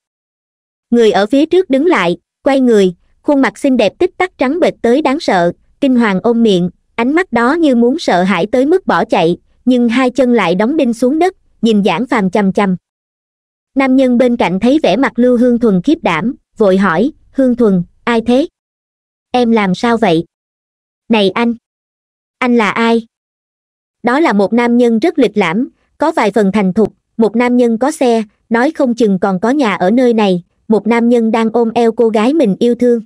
S1: người ở phía trước đứng lại quay người khuôn mặt xinh đẹp tích tắc trắng bệch tới đáng sợ kinh hoàng ôm miệng ánh mắt đó như muốn sợ hãi tới mức bỏ chạy nhưng hai chân lại đóng đinh xuống đất nhìn giảng phàm chầm chầm. nam nhân bên cạnh thấy vẻ mặt lưu hương thuần khiếp đảm vội hỏi hương thuần ai thế em làm sao vậy này anh anh là ai đó là một nam nhân rất lịch lãm có vài phần thành thục một nam nhân có xe nói không chừng còn có nhà ở nơi này một nam nhân đang ôm eo cô gái mình yêu thương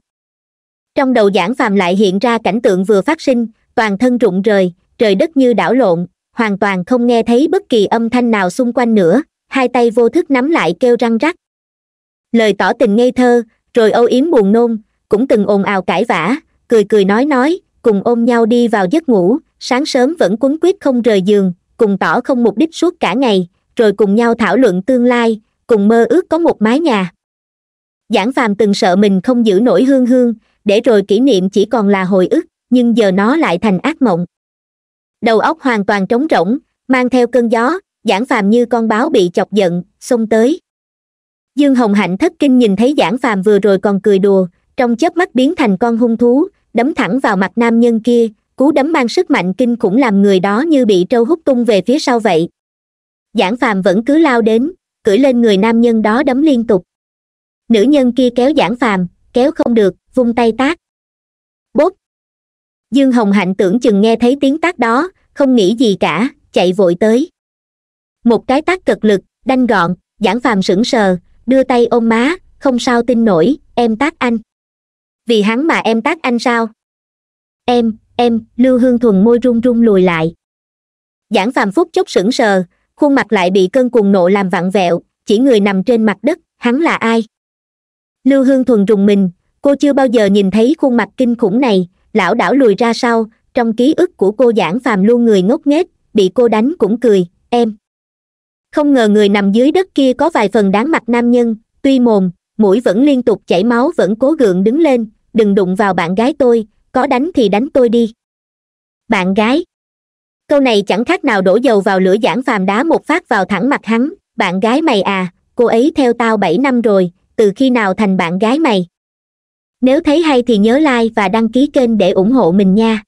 S1: trong đầu giảng phàm lại hiện ra cảnh tượng vừa phát sinh toàn thân rụng rời trời đất như đảo lộn hoàn toàn không nghe thấy bất kỳ âm thanh nào xung quanh nữa hai tay vô thức nắm lại kêu răng rắc lời tỏ tình ngây thơ rồi âu yếm buồn nôn cũng từng ồn ào cãi vã cười cười nói nói cùng ôm nhau đi vào giấc ngủ sáng sớm vẫn quấn quýt không rời giường cùng tỏ không mục đích suốt cả ngày rồi cùng nhau thảo luận tương lai cùng mơ ước có một mái nhà giảng phàm từng sợ mình không giữ nổi hương hương để rồi kỷ niệm chỉ còn là hồi ức nhưng giờ nó lại thành ác mộng đầu óc hoàn toàn trống rỗng mang theo cơn gió giảng phàm như con báo bị chọc giận xông tới dương hồng hạnh thất kinh nhìn thấy giảng phàm vừa rồi còn cười đùa trong chớp mắt biến thành con hung thú đấm thẳng vào mặt nam nhân kia cú đấm mang sức mạnh kinh khủng làm người đó như bị trâu hút tung về phía sau vậy giảng phàm vẫn cứ lao đến cưỡi lên người nam nhân đó đấm liên tục nữ nhân kia kéo giảng phàm kéo không được vung tay tác bốp dương hồng hạnh tưởng chừng nghe thấy tiếng tác đó không nghĩ gì cả chạy vội tới một cái tác cực lực đanh gọn giảng phàm sững sờ đưa tay ôm má không sao tin nổi em tác anh vì hắn mà em tác anh sao em em lưu hương thuần môi run run lùi lại giảng phàm phút chốc sững sờ khuôn mặt lại bị cơn cuồng nộ làm vặn vẹo chỉ người nằm trên mặt đất hắn là ai lưu hương thuần rùng mình cô chưa bao giờ nhìn thấy khuôn mặt kinh khủng này lão đảo lùi ra sau trong ký ức của cô giảng phàm luôn người ngốc nghếch bị cô đánh cũng cười em không ngờ người nằm dưới đất kia có vài phần đáng mặt nam nhân tuy mồm mũi vẫn liên tục chảy máu vẫn cố gượng đứng lên đừng đụng vào bạn gái tôi có đánh thì đánh tôi đi bạn gái câu này chẳng khác nào đổ dầu vào lửa giảng phàm đá một phát vào thẳng mặt hắn bạn gái mày à cô ấy theo tao bảy năm rồi từ khi nào thành bạn gái mày nếu thấy hay thì nhớ like và đăng ký kênh để ủng hộ mình nha